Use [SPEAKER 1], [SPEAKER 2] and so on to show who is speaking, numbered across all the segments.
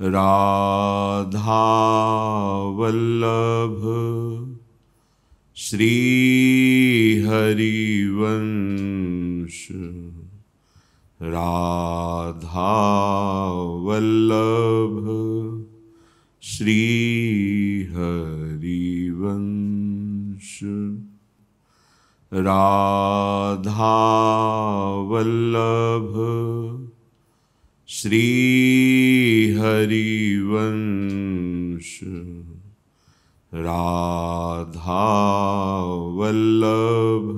[SPEAKER 1] राधावल्लभ श्रीहरिवंश राधावल्लभ श्रीहरिवंश राधावल्लभ श्री हरिवंश राधा वल्लभ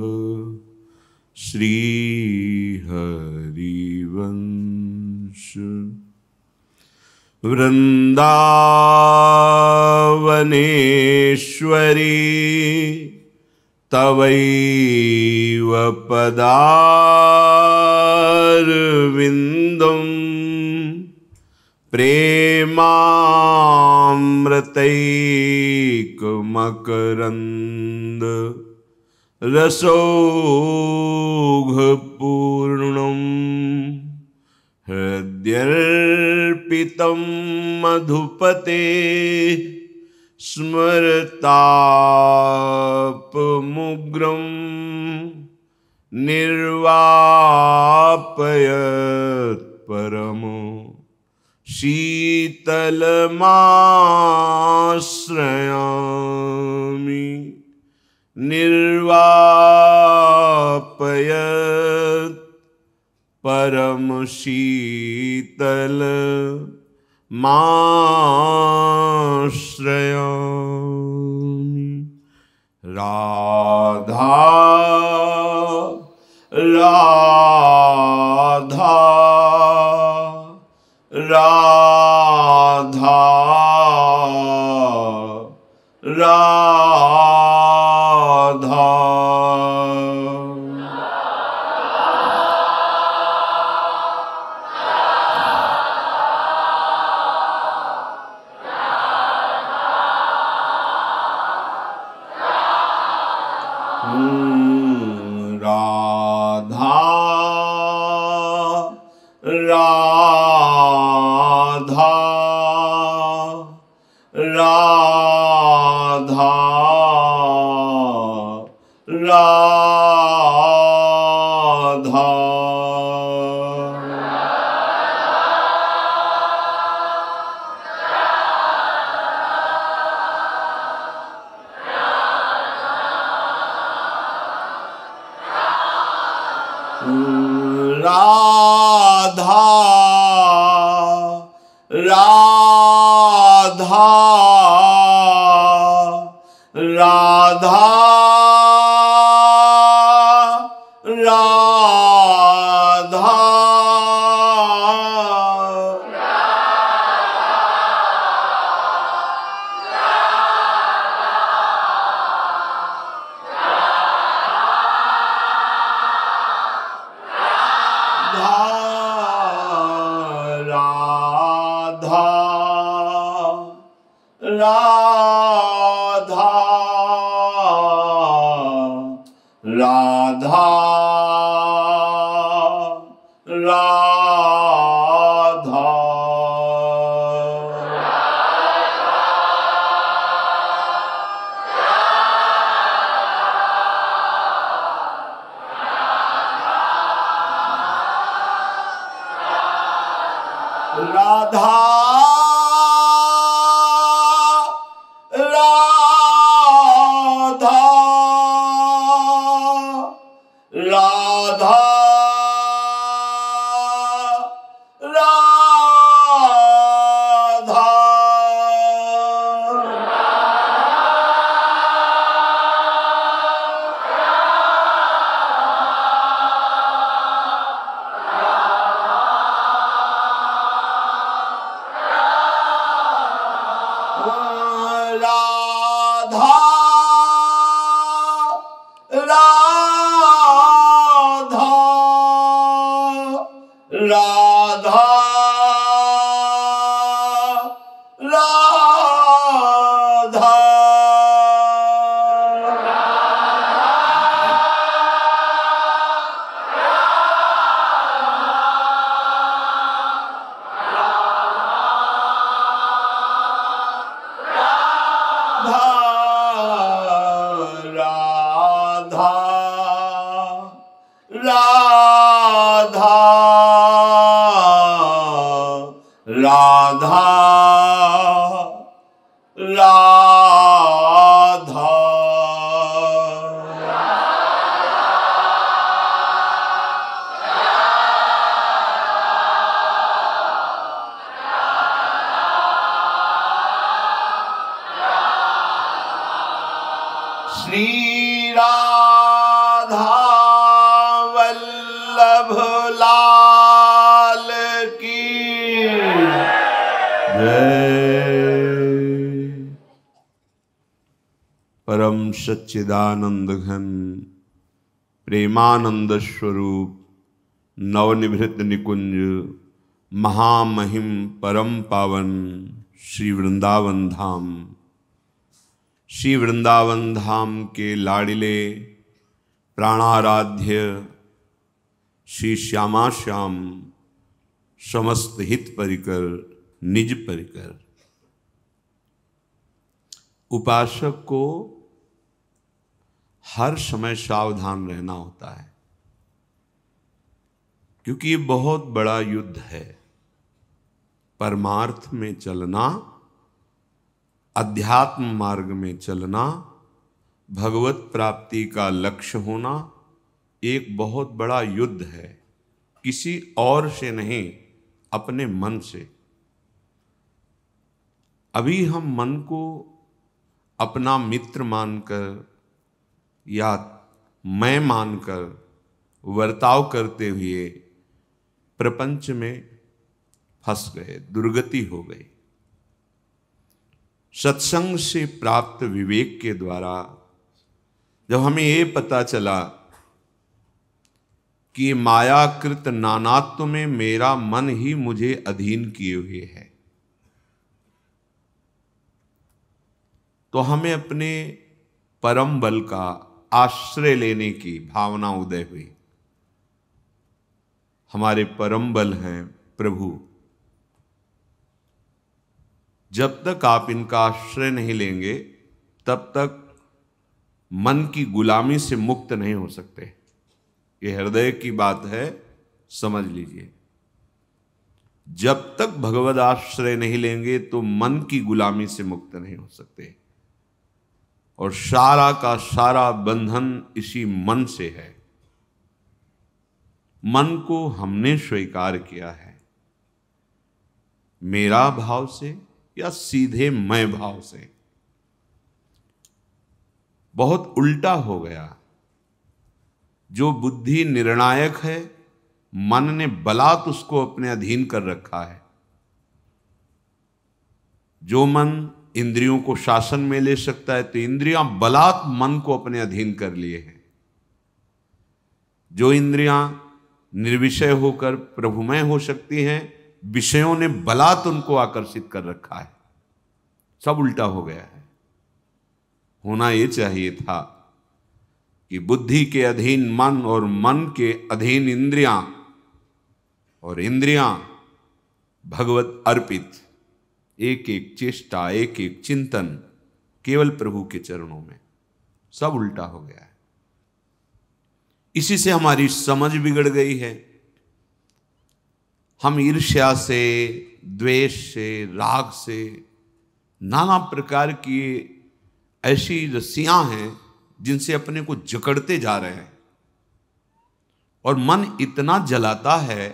[SPEAKER 1] श्री
[SPEAKER 2] हरिवंश वृन्दावनेश्वरी
[SPEAKER 1] तवैव पदारविन्दम् प्रेमामृतैकमकरन्द रसोघपूर्णम् हृद्यर्पितं मधुपते स्मरतापमुग्रम् निर्वापयत् परमो
[SPEAKER 2] शीतलमाश्रयामि निर्वापयत्
[SPEAKER 1] परम शीतल
[SPEAKER 2] माश्रयामि राधा राधा রাধা Allah
[SPEAKER 1] রাধা রা सच्चिदानंद घन प्रेमानंद स्वरूप नवनिभृत निकुंज महामहिम परम पावन श्री वृंदावन धाम श्री वृंदावन धाम के लाडिले प्राणाराध्य श्री श्यामा श्याम समस्त हित परिकर निज परिकर उपासक को हर समय सावधान रहना होता है क्योंकि ये बहुत बड़ा युद्ध है परमार्थ में चलना अध्यात्म मार्ग में चलना भगवत प्राप्ति का लक्ष्य होना एक बहुत बड़ा युद्ध है किसी और से नहीं अपने मन से अभी हम मन को अपना मित्र मानकर या मैं मानकर वर्ताव करते हुए प्रपंच में फंस गए दुर्गति हो गई सत्संग से प्राप्त विवेक के द्वारा जब हमें ये पता चला कि मायाकृत नानात्व में मेरा मन ही मुझे अधीन किए हुए है तो हमें अपने परम बल का आश्रय लेने की भावना उदय हुई हमारे परम बल हैं प्रभु जब तक आप इनका आश्रय नहीं लेंगे तब तक मन की गुलामी से मुक्त नहीं हो सकते ये हृदय की बात है समझ लीजिए जब तक भगवद आश्रय नहीं लेंगे तो मन की गुलामी से मुक्त नहीं हो सकते और सारा का सारा बंधन इसी मन से है मन को हमने स्वीकार किया है मेरा भाव से या सीधे मैं भाव से बहुत उल्टा हो गया जो बुद्धि निर्णायक है मन ने बलात् उसको अपने अधीन कर रखा है जो मन इंद्रियों को शासन में ले सकता है तो इंद्रियां बलात् मन को अपने अधीन कर लिए हैं जो इंद्रियां निर्विषय होकर प्रभुमय हो सकती हैं विषयों ने बलात् उनको आकर्षित कर रखा है सब उल्टा हो गया है होना ये चाहिए था कि बुद्धि के अधीन मन और मन के अधीन इंद्रियां और इंद्रियां भगवत अर्पित एक एक चेष्टा एक एक चिंतन केवल प्रभु के चरणों में सब उल्टा हो गया है इसी से हमारी समझ बिगड़ गई है हम ईर्ष्या से द्वेष से राग से नाना प्रकार की ऐसी रस्सियां हैं जिनसे अपने को जकड़ते जा रहे हैं और मन इतना जलाता है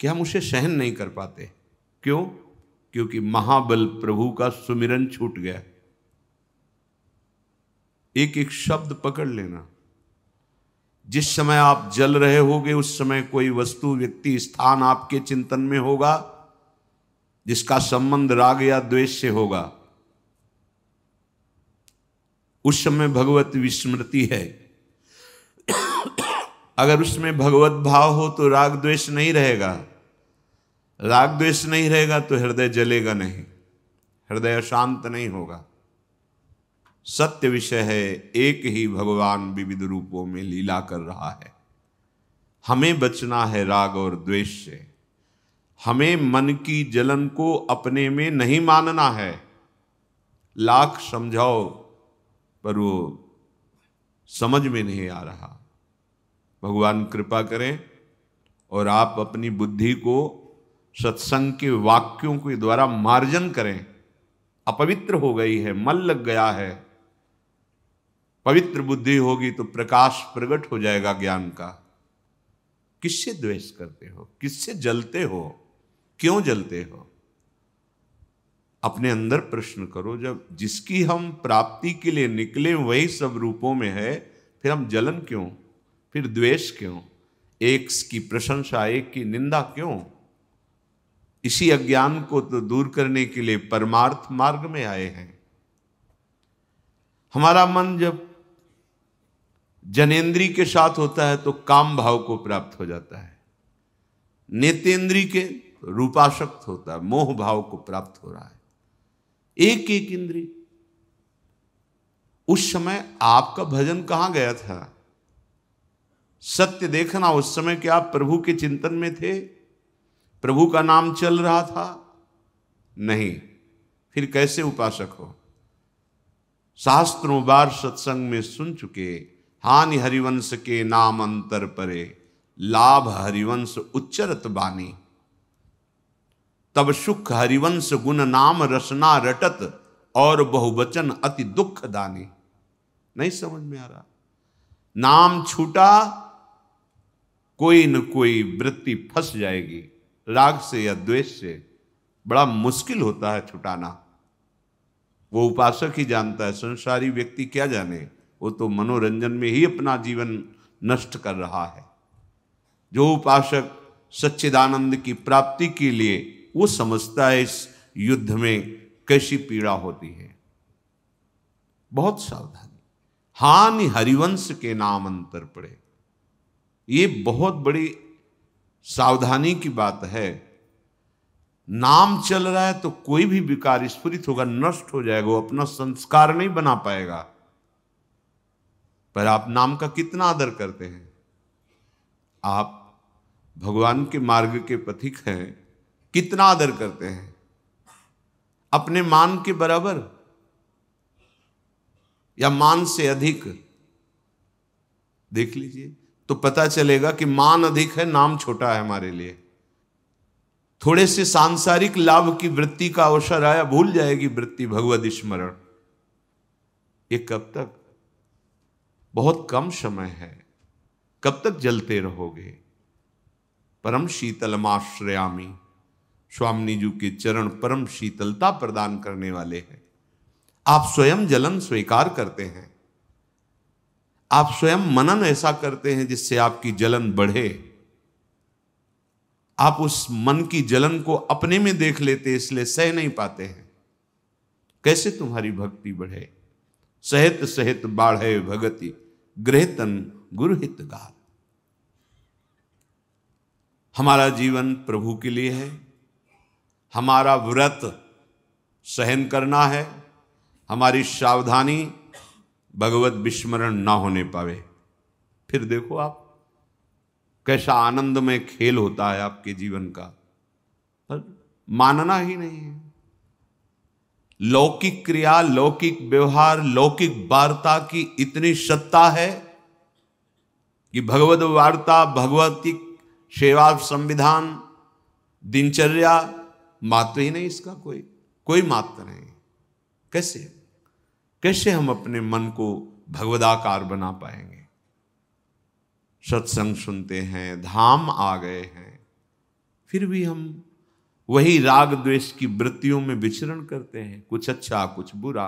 [SPEAKER 1] कि हम उसे सहन नहीं कर पाते क्यों क्योंकि महाबल प्रभु का सुमिरन छूट गया एक एक शब्द पकड़ लेना जिस समय आप जल रहे होगे उस समय कोई वस्तु व्यक्ति स्थान आपके चिंतन में होगा जिसका संबंध राग या द्वेष से होगा उस समय भगवत विस्मृति है अगर उसमें भगवत भाव हो तो राग द्वेष नहीं रहेगा राग द्वेष नहीं रहेगा तो हृदय जलेगा नहीं हृदय शांत नहीं होगा सत्य विषय है एक ही भगवान विविध रूपों में लीला कर रहा है हमें बचना है राग और द्वेष से हमें मन की जलन को अपने में नहीं मानना है लाख समझाओ पर वो समझ में नहीं आ रहा भगवान कृपा करें और आप अपनी बुद्धि को सत्संग के वाक्यों के द्वारा मार्जन करें अपवित्र हो गई है मल लग गया है पवित्र बुद्धि होगी तो प्रकाश प्रकट हो जाएगा ज्ञान का किससे द्वेष करते हो किससे जलते हो क्यों जलते हो अपने अंदर प्रश्न करो जब जिसकी हम प्राप्ति के लिए निकले वही सब रूपों में है फिर हम जलन क्यों फिर द्वेष क्यों एक की प्रशंसा एक की निंदा क्यों इसी अज्ञान को तो दूर करने के लिए परमार्थ मार्ग में आए हैं हमारा मन जब जनेन्द्री के साथ होता है तो काम भाव को प्राप्त हो जाता है नेतेंद्री के रूपाशक्त होता है मोह भाव को प्राप्त हो रहा है एक एक इंद्री उस समय आपका भजन कहां गया था सत्य देखना उस समय क्या प्रभु के चिंतन में थे प्रभु का नाम चल रहा था नहीं फिर कैसे उपासक हो शास्त्रों बार सत्संग में सुन चुके हानि हरिवंश के नाम अंतर परे लाभ हरिवंश उच्चरत बानी तब सुख हरिवंश गुण नाम रसना रटत और बहुवचन अति दुख दानी नहीं समझ में आ रहा नाम छूटा कोई न कोई वृत्ति फंस जाएगी राग से या द्वेष से बड़ा मुश्किल होता है छुटाना वो उपासक ही जानता है संसारी व्यक्ति क्या जाने वो तो मनोरंजन में ही अपना जीवन नष्ट कर रहा है जो उपासक सच्चिदानंद की प्राप्ति के लिए वो समझता है इस युद्ध में कैसी पीड़ा होती है बहुत सावधानी हानि हरिवंश के नाम अंतर पड़े ये बहुत बड़ी सावधानी की बात है नाम चल रहा है तो कोई भी विकार स्फुरित होगा नष्ट हो जाएगा वो अपना संस्कार नहीं बना पाएगा पर आप नाम का कितना आदर करते हैं आप भगवान के मार्ग के पथिक हैं कितना आदर करते हैं अपने मान के बराबर या मान से अधिक देख लीजिए तो पता चलेगा कि मान अधिक है नाम छोटा है हमारे लिए थोड़े से सांसारिक लाभ की वृत्ति का अवसर आया भूल जाएगी वृत्ति भगवत स्मरण ये कब तक बहुत कम समय है कब तक जलते रहोगे परम शीतलमाश्रयामी स्वामी जी के चरण परम शीतलता प्रदान करने वाले हैं आप स्वयं जलन स्वीकार करते हैं आप स्वयं मनन ऐसा करते हैं जिससे आपकी जलन बढ़े आप उस मन की जलन को अपने में देख लेते इसलिए सह नहीं पाते हैं कैसे तुम्हारी भक्ति बढ़े सहित सहित बाढ़े भगति तन गुरुहित गाल हमारा जीवन प्रभु के लिए है हमारा व्रत सहन करना है हमारी सावधानी भगवत विस्मरण ना होने पावे फिर देखो आप कैसा आनंद में खेल होता है आपके जीवन का पर मानना ही नहीं है लौकिक क्रिया लौकिक व्यवहार लौकिक वार्ता की इतनी सत्ता है कि भगवत वार्ता भगवती सेवा संविधान दिनचर्या मात्र ही नहीं इसका कोई कोई मात्र नहीं कैसे कैसे हम अपने मन को भगवदाकार बना पाएंगे सत्संग सुनते हैं धाम आ गए हैं फिर भी हम वही राग द्वेष की वृत्तियों में विचरण करते हैं कुछ अच्छा कुछ बुरा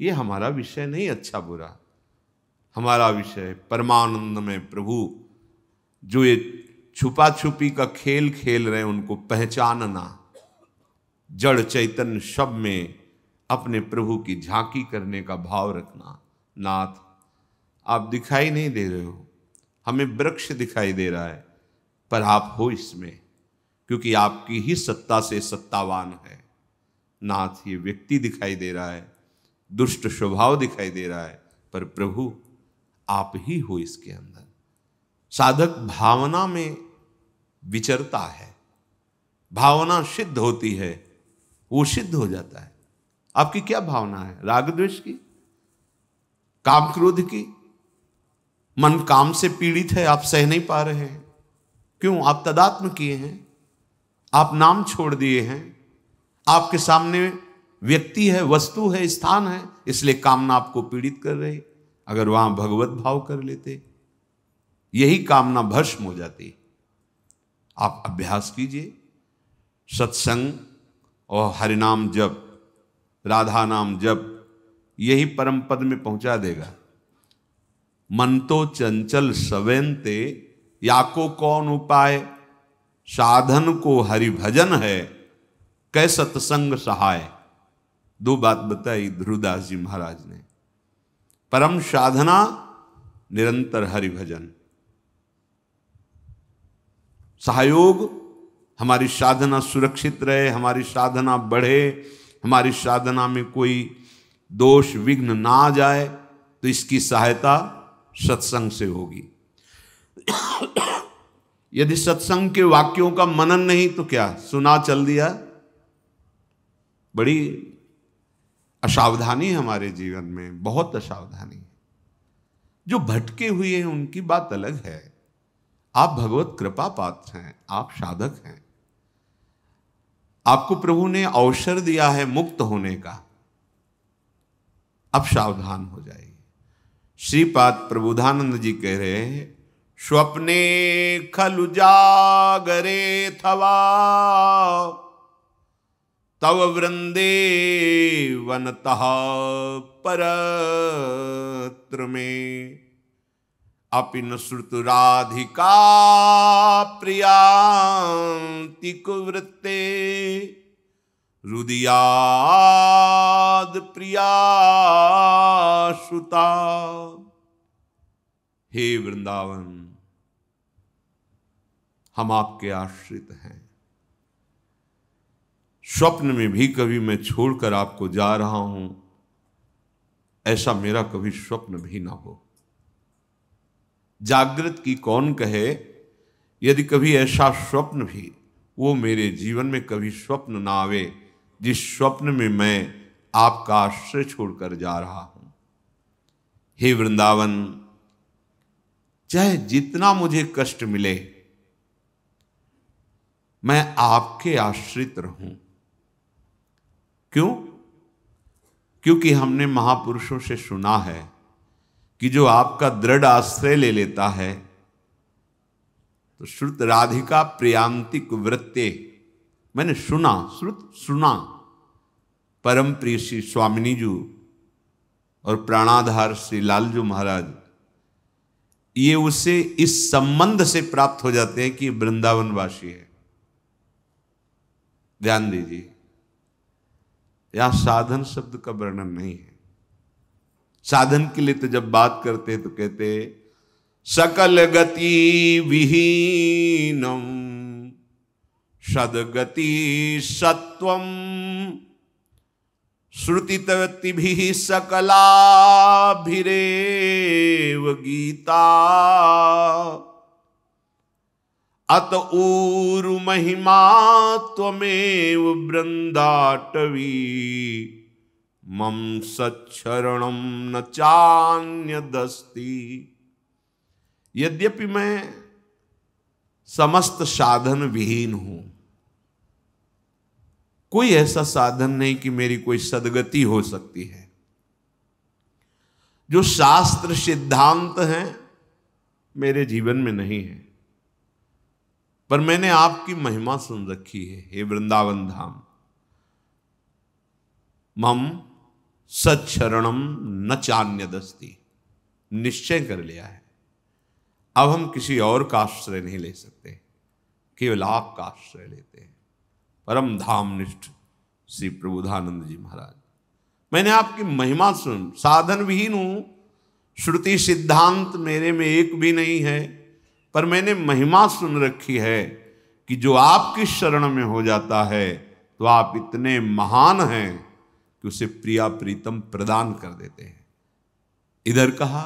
[SPEAKER 1] ये हमारा विषय नहीं अच्छा बुरा हमारा विषय परमानंद में प्रभु जो ये छुपा छुपी का खेल खेल रहे उनको पहचानना जड़ चैतन्य सब में अपने प्रभु की झांकी करने का भाव रखना नाथ आप दिखाई नहीं दे रहे हो हमें वृक्ष दिखाई दे रहा है पर आप हो इसमें क्योंकि आपकी ही सत्ता से सत्तावान है नाथ ये व्यक्ति दिखाई दे रहा है दुष्ट स्वभाव दिखाई दे रहा है पर प्रभु आप ही हो इसके अंदर साधक भावना में विचरता है भावना सिद्ध होती है वो सिद्ध हो जाता है आपकी क्या भावना है राग द्वेष की काम क्रोध की मन काम से पीड़ित है आप सह नहीं पा रहे हैं क्यों आप तदात्म किए हैं आप नाम छोड़ दिए हैं आपके सामने व्यक्ति है वस्तु है स्थान है इसलिए कामना आपको पीड़ित कर रही अगर वहां भगवत भाव कर लेते यही कामना भस्म हो जाती आप अभ्यास कीजिए सत्संग और हरिनाम जब राधा नाम जब यही परम पद में पहुंचा देगा मन तो चंचल या को कौन उपाय साधन को हरि भजन है कै सत्संग सहाय दो बात बताई ध्रुवदास जी महाराज ने परम साधना निरंतर हरि भजन सहयोग हमारी साधना सुरक्षित रहे हमारी साधना बढ़े हमारी साधना में कोई दोष विघ्न ना आ जाए तो इसकी सहायता सत्संग से होगी यदि सत्संग के वाक्यों का मनन नहीं तो क्या सुना चल दिया बड़ी असावधानी हमारे जीवन में बहुत असावधानी है जो भटके हुए हैं उनकी बात अलग है आप भगवत कृपा पात्र हैं आप साधक हैं आपको प्रभु ने अवसर दिया है मुक्त होने का अब सावधान हो जाइए श्रीपाद प्रबुधानंद जी कह रहे हैं स्वप्ने खलु जागरे थवा तव वृंदे वनता परत्र में अपिन श्रुत राधिका प्रियांति कुवृत्ते रुदियाद प्रिया सुता हे वृंदावन हम आपके आश्रित हैं स्वप्न में भी कभी मैं छोड़कर आपको जा रहा हूं ऐसा मेरा कभी स्वप्न भी ना हो जागृत की कौन कहे यदि कभी ऐसा स्वप्न भी वो मेरे जीवन में कभी स्वप्न ना आवे जिस स्वप्न में मैं आपका आश्रय छोड़कर जा रहा हूं हे वृंदावन चाहे जितना मुझे कष्ट मिले मैं आपके आश्रित रहूं क्यों क्योंकि हमने महापुरुषों से सुना है कि जो आपका दृढ़ आश्रय ले लेता है तो श्रुत राधिका प्रियांतिक वृत्ते मैंने सुना श्रुत सुना परम प्रिय श्री स्वामिनी जू और प्राणाधार श्री लालजू महाराज ये उसे इस संबंध से प्राप्त हो जाते हैं कि वृंदावन वासी है ध्यान दीजिए यहां साधन शब्द का वर्णन नहीं है साधन के लिए तो जब बात करते तो कहते सकल गति विहीनम सदगति सत्वम श्रुतितवति भी सकलाभिरेव गीता अत ऊरु महिमा त्वमेव बृंदाटवी मम सच्छरण न चान्य दस्ती यद्यपि मैं समस्त साधन विहीन हूं कोई ऐसा साधन नहीं कि मेरी कोई सदगति हो सकती है जो शास्त्र सिद्धांत हैं मेरे जीवन में नहीं है पर मैंने आपकी महिमा सुन रखी है हे वृंदावन धाम मम सच्छरणम न चान्य दस्ती निश्चय कर लिया है अब हम किसी और का आश्रय नहीं ले सकते केवल आपका आश्रय लेते हैं परम धाम निष्ठ श्री प्रबुधानंद जी महाराज मैंने आपकी महिमा सुन साधन विहीन हूं श्रुति सिद्धांत मेरे में एक भी नहीं है पर मैंने महिमा सुन रखी है कि जो आपकी शरण में हो जाता है तो आप इतने महान हैं कि उसे प्रिया प्रीतम प्रदान कर देते हैं इधर कहा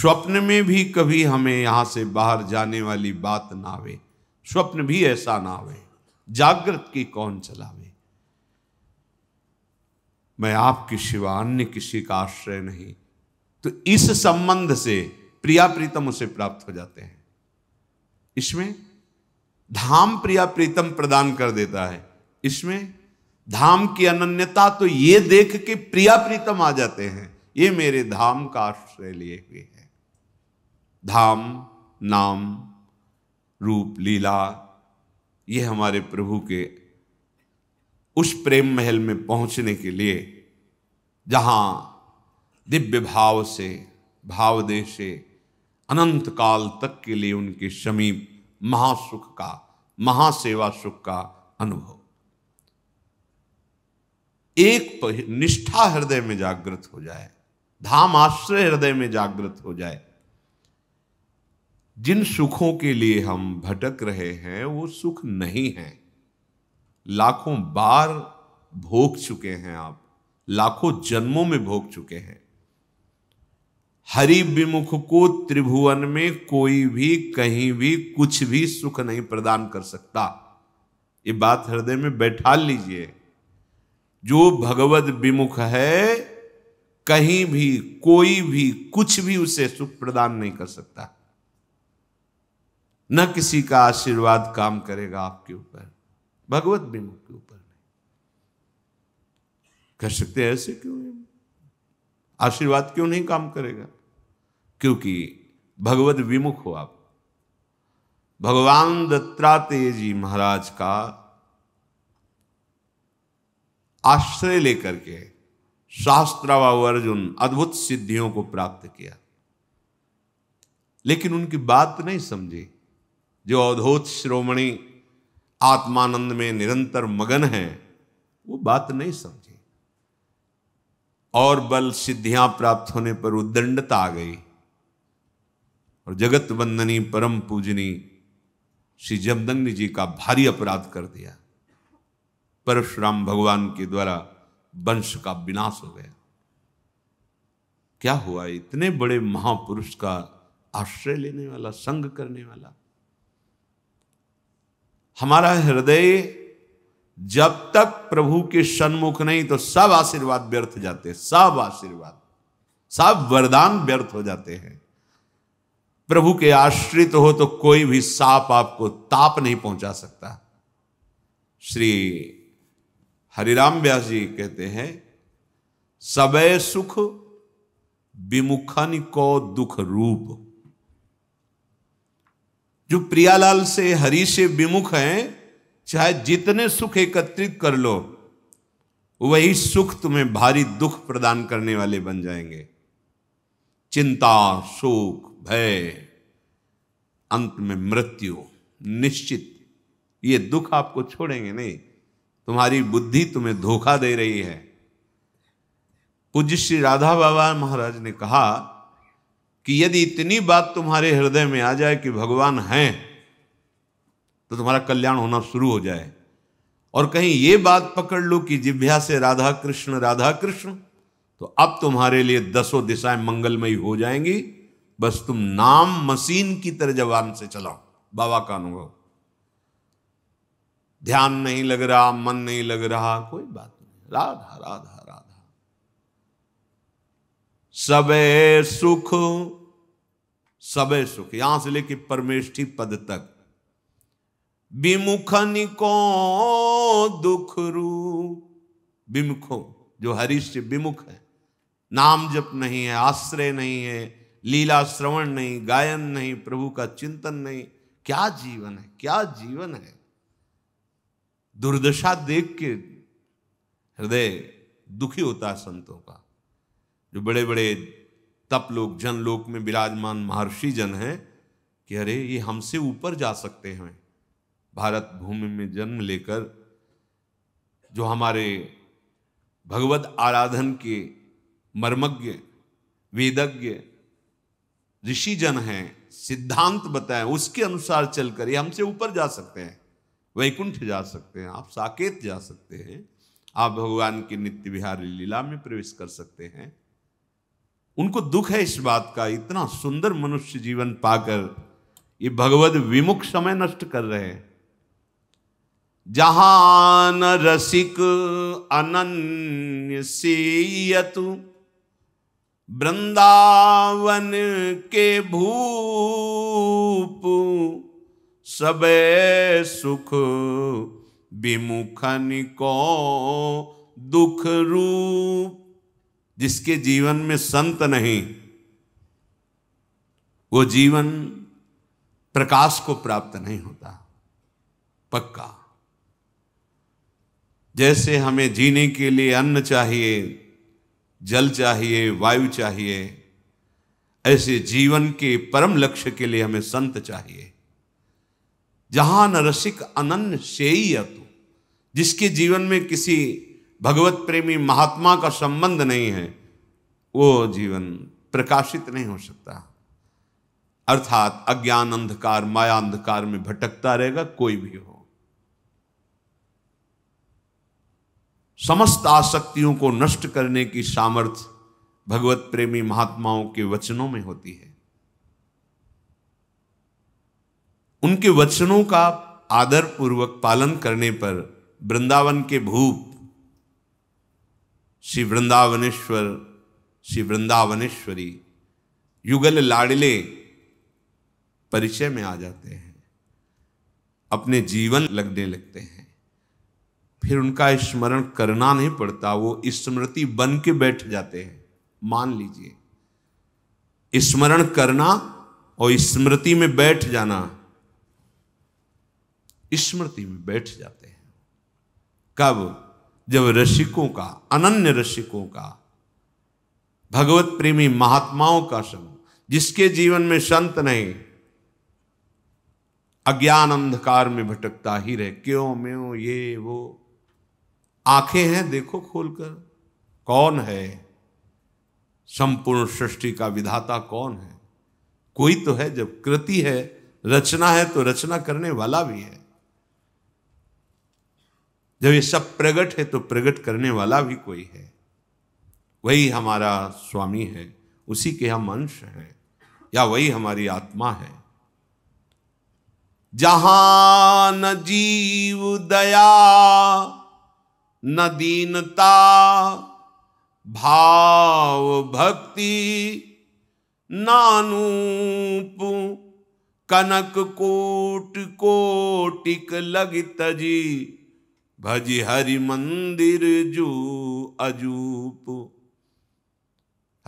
[SPEAKER 1] स्वप्न में भी कभी हमें यहां से बाहर जाने वाली बात ना आवे स्वप्न भी ऐसा ना आवे जागृत की कौन चलावे मैं आपके सिवा अन्य किसी का आश्रय नहीं तो इस संबंध से प्रिया प्रीतम उसे प्राप्त हो जाते हैं इसमें धाम प्रिया प्रीतम प्रदान कर देता है इसमें धाम की अनन्यता तो ये देख के प्रिया प्रीतम आ जाते हैं ये मेरे धाम का आश्रय लिए हुए है धाम नाम रूप लीला ये हमारे प्रभु के उस प्रेम महल में पहुंचने के लिए जहां दिव्य भाव से भावदे से अनंत काल तक के लिए उनके समीप महासुख का महासेवा सुख का अनुभव एक निष्ठा हृदय में जागृत हो जाए धाम आश्रय हृदय में जागृत हो जाए जिन सुखों के लिए हम भटक रहे हैं वो सुख नहीं है लाखों बार भोग चुके हैं आप लाखों जन्मों में भोग चुके हैं हरि विमुख को त्रिभुवन में कोई भी कहीं भी कुछ भी सुख नहीं प्रदान कर सकता ये बात हृदय में बैठा लीजिए जो भगवत विमुख है कहीं भी कोई भी कुछ भी उसे सुख प्रदान नहीं कर सकता न किसी का आशीर्वाद काम करेगा आपके ऊपर भगवत विमुख के ऊपर नहीं कर सकते ऐसे क्यों आशीर्वाद क्यों नहीं काम करेगा क्योंकि भगवत विमुख हो आप भगवान दत्तात्रेय जी महाराज का आश्रय लेकर के शास्त्राव अर्जुन अद्भुत सिद्धियों को प्राप्त किया लेकिन उनकी बात नहीं समझी जो अवधोत श्रोमणी आत्मानंद में निरंतर मगन है वो बात नहीं समझी और बल सिद्धियां प्राप्त होने पर उद्दंडता आ गई और जगत वंदनी परम पूजनी श्री जमदग्नि जी का भारी अपराध कर दिया परशुराम भगवान के द्वारा वंश का विनाश हो गया क्या हुआ इतने बड़े महापुरुष का आश्रय लेने वाला संग करने वाला हमारा हृदय जब तक प्रभु के सन्मुख नहीं तो सब आशीर्वाद व्यर्थ जाते सब आशीर्वाद सब वरदान व्यर्थ हो जाते हैं प्रभु के आश्रित हो तो कोई भी साप आपको ताप नहीं पहुंचा सकता श्री हरिराम व्यास जी कहते हैं सबय सुख विमुखन को दुख रूप जो प्रियालाल से हरि से विमुख हैं चाहे जितने सुख एकत्रित कर लो वही सुख तुम्हें भारी दुख प्रदान करने वाले बन जाएंगे चिंता शोक भय अंत में मृत्यु निश्चित ये दुख आपको छोड़ेंगे नहीं तुम्हारी बुद्धि तुम्हें धोखा दे रही है पूज्य श्री राधा बाबा महाराज ने कहा कि यदि इतनी बात तुम्हारे हृदय में आ जाए कि भगवान हैं तो तुम्हारा कल्याण होना शुरू हो जाए और कहीं ये बात पकड़ लो कि जिभ्या से राधा कृष्ण राधा कृष्ण तो अब तुम्हारे लिए दसों दिशाएं मंगलमयी हो जाएंगी बस तुम नाम मशीन की तरह जवान से चलाओ बाबा का अनुभव ध्यान नहीं लग रहा मन नहीं लग रहा कोई बात नहीं राधा राधा राधा सबे सुख सबे सुख यहां से लेके परमेष्ठी पद तक विमुखन को दुख रू विमुखो जो हरीश विमुख है नाम जप नहीं है आश्रय नहीं है लीला श्रवण नहीं गायन नहीं प्रभु का चिंतन नहीं क्या जीवन है क्या जीवन है दुर्दशा देख के हृदय दुखी होता है संतों का जो बड़े बड़े तप लोग जन लोक में विराजमान महर्षि जन हैं कि अरे ये हमसे ऊपर जा सकते हैं भारत भूमि में जन्म लेकर जो हमारे भगवत आराधन के मर्मज्ञ वेदज्ञ ऋषि जन हैं सिद्धांत बताए उसके अनुसार चलकर ये हमसे ऊपर जा सकते हैं वैकुंठ जा सकते हैं आप साकेत जा सकते हैं आप भगवान की नित्य विहारी लीला में प्रवेश कर सकते हैं उनको दुख है इस बात का इतना सुंदर मनुष्य जीवन पाकर ये भगवत विमुख समय नष्ट कर रहे हैं जहान रसिक अनन्य सीयतु वृंदावन के भूप सबे सुख विमुखन को दुख रूप जिसके जीवन में संत नहीं वो जीवन प्रकाश को प्राप्त नहीं होता पक्का जैसे हमें जीने के लिए अन्न चाहिए जल चाहिए वायु चाहिए ऐसे जीवन के परम लक्ष्य के लिए हमें संत चाहिए जहान रसिक अनन्य सेई अतु जिसके जीवन में किसी भगवत प्रेमी महात्मा का संबंध नहीं है वो जीवन प्रकाशित नहीं हो सकता अर्थात अज्ञान अंधकार माया अंधकार में भटकता रहेगा कोई भी हो समस्त आसक्तियों को नष्ट करने की सामर्थ्य भगवत प्रेमी महात्माओं के वचनों में होती है उनके वचनों का आदर पूर्वक पालन करने पर वृंदावन के भूप श्री वृंदावनेश्वर श्री वृंदावनेश्वरी युगल लाडले परिचय में आ जाते हैं अपने जीवन लगने लगते हैं फिर उनका स्मरण करना नहीं पड़ता वो स्मृति बन के बैठ जाते हैं मान लीजिए स्मरण करना और स्मृति में बैठ जाना स्मृति में बैठ जाते हैं कब जब रसिकों का अनन्य रसिकों का भगवत प्रेमी महात्माओं का संग जिसके जीवन में संत नहीं अज्ञान अंधकार में भटकता ही रहे क्यों म्यों ये वो आंखें हैं देखो खोलकर कौन है संपूर्ण सृष्टि का विधाता कौन है कोई तो है जब कृति है रचना है तो रचना करने वाला भी है जब ये सब प्रगट है तो प्रकट करने वाला भी कोई है वही हमारा स्वामी है उसी के हम अंश हैं या वही हमारी आत्मा है जहां न जीव दया न दीनता भाव भक्ति नानूप कनक कोट कोटिक लगित जी भज हरि मंदिर जू अजूप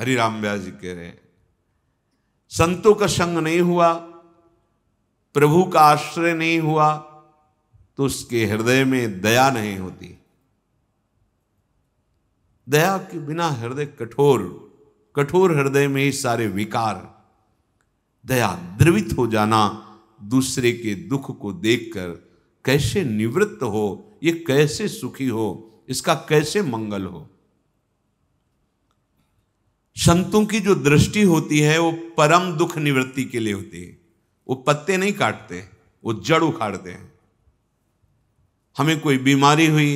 [SPEAKER 1] हरि राम व्यास जी कह रहे हैं संतों का संग नहीं हुआ प्रभु का आश्रय नहीं हुआ तो उसके हृदय में दया नहीं होती दया के बिना हृदय कठोर कठोर हृदय में ही सारे विकार दया द्रवित हो जाना दूसरे के दुख को देखकर कैसे निवृत्त हो ये कैसे सुखी हो इसका कैसे मंगल हो संतों की जो दृष्टि होती है वो परम दुख निवृत्ति के लिए होती है वो पत्ते नहीं काटते वो जड़ उखाड़ते हैं हमें कोई बीमारी हुई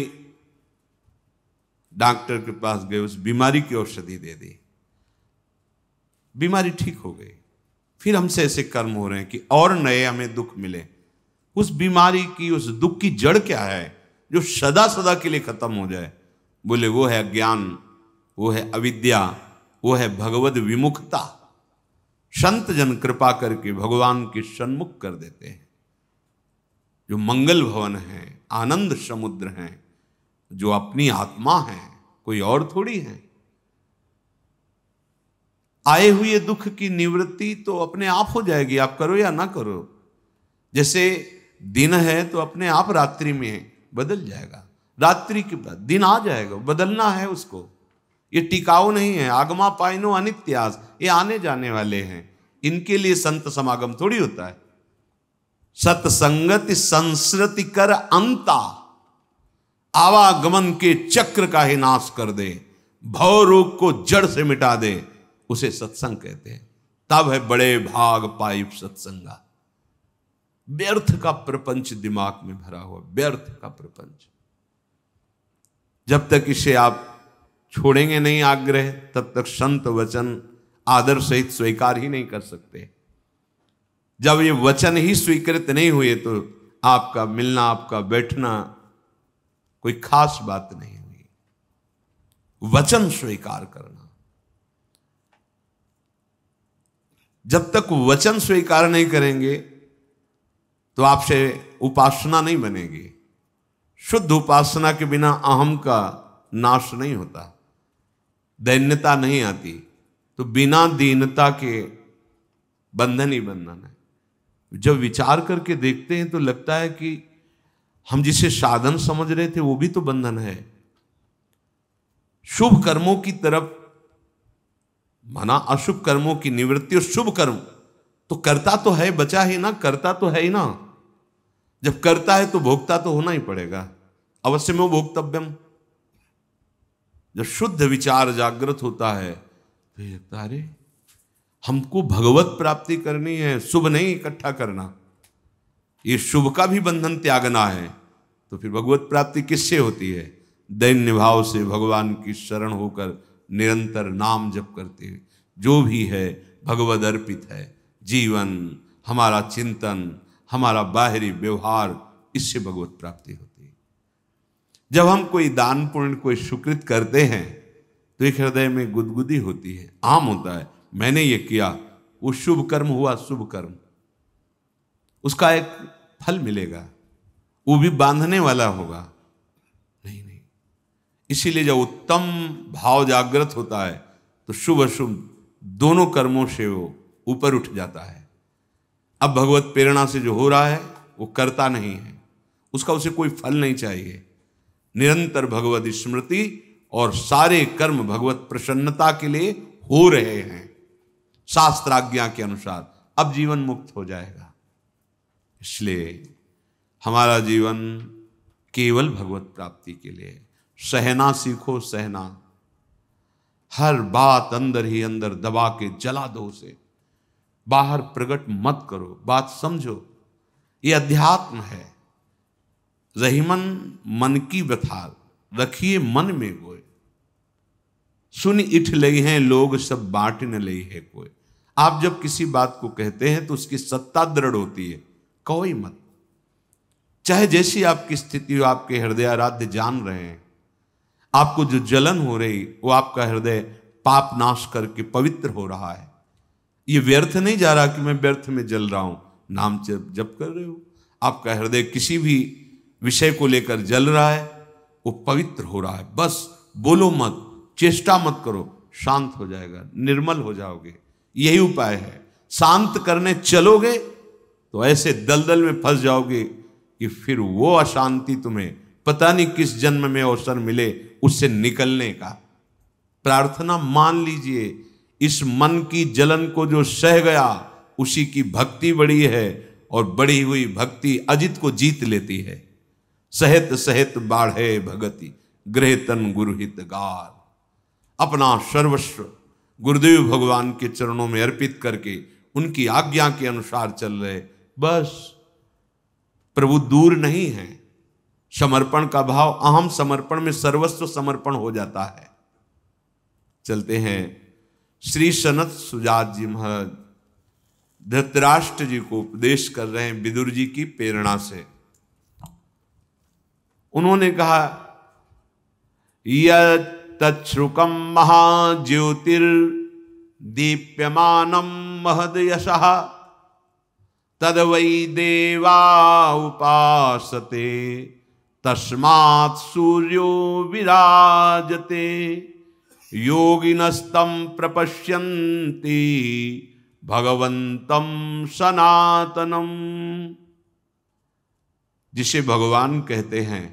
[SPEAKER 1] डॉक्टर के पास गए उस बीमारी की औषधि दे दी बीमारी ठीक हो गई फिर हमसे ऐसे कर्म हो रहे हैं कि और नए हमें दुख मिले उस बीमारी की उस दुख की जड़ क्या है जो सदा सदा के लिए खत्म हो जाए बोले वो है ज्ञान वो है अविद्या वो है भगवत विमुखता संत जन कृपा करके भगवान के सन्मुख कर देते हैं जो मंगल भवन है आनंद समुद्र है जो अपनी आत्मा है कोई और थोड़ी है आए हुए दुख की निवृत्ति तो अपने आप हो जाएगी आप करो या ना करो जैसे दिन है तो अपने आप रात्रि में है बदल जाएगा रात्रि के बाद दिन आ जाएगा बदलना है उसको ये टिकाऊ नहीं है आगमा पाइनो अनित्यास ये आने जाने वाले हैं इनके लिए संत समागम थोड़ी होता है सतसंगति संस्कृति कर अंता आवागमन के चक्र का ही नाश कर दे भव रोग को जड़ से मिटा दे उसे सत्संग कहते हैं तब है बड़े भाग पाइप सत्संगा व्यर्थ का प्रपंच दिमाग में भरा हुआ व्यर्थ का प्रपंच जब तक इसे आप छोड़ेंगे नहीं आग्रह तब तक संत वचन आदर सहित स्वीकार ही नहीं कर सकते जब ये वचन ही स्वीकृत नहीं हुए तो आपका मिलना आपका बैठना कोई खास बात नहीं हुई वचन स्वीकार करना जब तक वचन स्वीकार नहीं करेंगे तो आपसे उपासना नहीं बनेगी शुद्ध उपासना के बिना अहम का नाश नहीं होता दैन्यता नहीं आती तो बिना दीनता के बंधन ही बंधन है जब विचार करके देखते हैं तो लगता है कि हम जिसे साधन समझ रहे थे वो भी तो बंधन है शुभ कर्मों की तरफ माना अशुभ कर्मों की निवृत्ति और शुभ कर्म तो करता तो है बचा ही ना करता तो है ही ना जब करता है तो भोगता तो होना ही पड़ेगा अवश्य में भोक्तव्यम जब शुद्ध विचार जागृत होता है तो ये लगता अरे हमको भगवत प्राप्ति करनी है शुभ नहीं इकट्ठा करना ये शुभ का भी बंधन त्यागना है तो फिर भगवत प्राप्ति किससे होती है दैन्य भाव से भगवान की शरण होकर निरंतर नाम जप करते हुए जो भी है भगवद अर्पित है जीवन हमारा चिंतन हमारा बाहरी व्यवहार इससे भगवत प्राप्ति होती है जब हम कोई दान पुण्य कोई स्वीकृत करते हैं तो एक हृदय में गुदगुदी होती है आम होता है मैंने ये किया वो शुभ कर्म हुआ शुभ कर्म उसका एक फल मिलेगा वो भी बांधने वाला होगा नहीं नहीं इसीलिए जब उत्तम भाव जागृत होता है तो शुभ अशुभ दोनों कर्मों से वो ऊपर उठ जाता है अब भगवत प्रेरणा से जो हो रहा है वो करता नहीं है उसका उसे कोई फल नहीं चाहिए निरंतर भगवत स्मृति और सारे कर्म भगवत प्रसन्नता के लिए हो रहे हैं शास्त्राज्ञा के अनुसार अब जीवन मुक्त हो जाएगा इसलिए हमारा जीवन केवल भगवत प्राप्ति के लिए सहना सीखो सहना हर बात अंदर ही अंदर दबा के जला दो उसे बाहर प्रकट मत करो बात समझो ये अध्यात्म है रहीमन मन की व्यथाल रखिए मन में कोई सुन इठ लई हैं लोग सब बांट न लई है कोई आप जब किसी बात को कहते हैं तो उसकी सत्ता दृढ़ होती है कोई मत चाहे जैसी आपकी स्थिति हो आपके हृदय आराध्य जान रहे हैं आपको जो जलन हो रही वो आपका हृदय पाप नाश करके पवित्र हो रहा है ये व्यर्थ नहीं जा रहा कि मैं व्यर्थ में जल रहा हूं नाम जब जप कर रहे हो आपका हृदय किसी भी विषय को लेकर जल रहा है वो पवित्र हो रहा है बस बोलो मत चेष्टा मत करो शांत हो जाएगा निर्मल हो जाओगे यही उपाय है शांत करने चलोगे तो ऐसे दलदल में फंस जाओगे कि फिर वो अशांति तुम्हें पता नहीं किस जन्म में अवसर मिले उससे निकलने का प्रार्थना मान लीजिए इस मन की जलन को जो सह गया उसी की भक्ति बड़ी है और बड़ी हुई भक्ति अजित को जीत लेती है सहत सहत बाढ़े भगति गृह तन गुरुहित गार अपना सर्वस्व गुरुदेव भगवान के चरणों में अर्पित करके उनकी आज्ञा के अनुसार चल रहे बस प्रभु दूर नहीं है समर्पण का भाव अहम समर्पण में सर्वस्व समर्पण हो जाता है चलते हैं श्री सनत सुजात जी महाराज धृतराष्ट्र जी को उपदेश कर रहे हैं विदुर जी की प्रेरणा से उन्होंने कहा यत्श्रुकम महाज्योतिर्दीप्यम महद यश तद वै देवा उपासते तस्मात् सूर्यो विराजते योगिनस्तम प्रपश्यन्ति भगवंतम सनातनम जिसे भगवान कहते हैं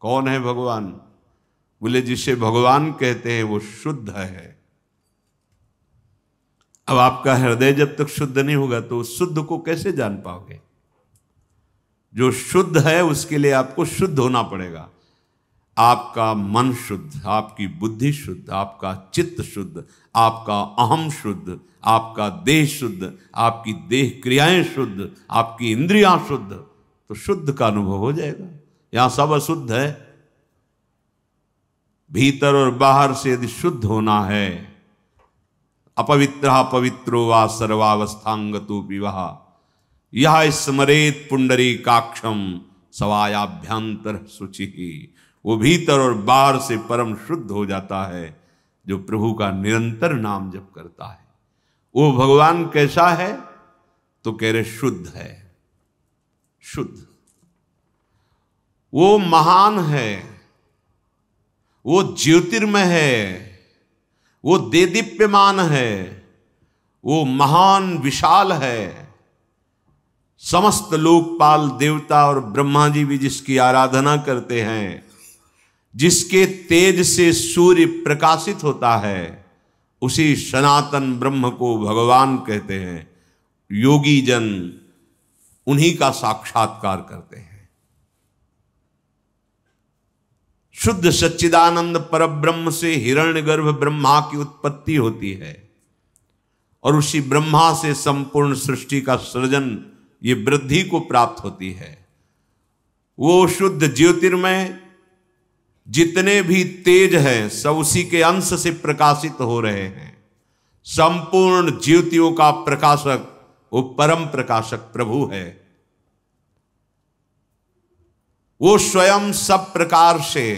[SPEAKER 1] कौन है भगवान बोले जिसे भगवान कहते हैं वो शुद्ध है अब आपका हृदय जब तक शुद्ध नहीं होगा तो शुद्ध को कैसे जान पाओगे जो शुद्ध है उसके लिए आपको शुद्ध होना पड़ेगा आपका मन शुद्ध आपकी बुद्धि शुद्ध आपका चित्त शुद्ध आपका अहम शुद्ध आपका देह शुद्ध आपकी देह क्रियाएं शुद्ध आपकी इंद्रियां शुद्ध तो शुद्ध का अनुभव हो जाएगा यहां सब अशुद्ध है भीतर और बाहर से यदि शुद्ध होना है अपवित्र पवित्रो वा सर्वावस्थांग तो विवाह यह स्मरेत पुंडरी काक्षम सवायाभ्यंतर शुचि वो भीतर और बाहर से परम शुद्ध हो जाता है जो प्रभु का निरंतर नाम जप करता है वो भगवान कैसा है तो कह रहे शुद्ध है शुद्ध वो महान है वो ज्योतिर्मय है वो दे दिप्यमान है वो महान विशाल है समस्त लोकपाल देवता और ब्रह्मा जी भी जिसकी आराधना करते हैं जिसके तेज से सूर्य प्रकाशित होता है उसी सनातन ब्रह्म को भगवान कहते हैं योगी जन उन्हीं का साक्षात्कार करते हैं शुद्ध सच्चिदानंद पर ब्रह्म से हिरण्य गर्भ ब्रह्मा की उत्पत्ति होती है और उसी ब्रह्मा से संपूर्ण सृष्टि का सृजन ये वृद्धि को प्राप्त होती है वो शुद्ध ज्योतिर्मय जितने भी तेज हैं सब उसी के अंश से प्रकाशित हो रहे हैं संपूर्ण ज्योतियों का प्रकाशक वो परम प्रकाशक प्रभु है वो स्वयं सब प्रकार से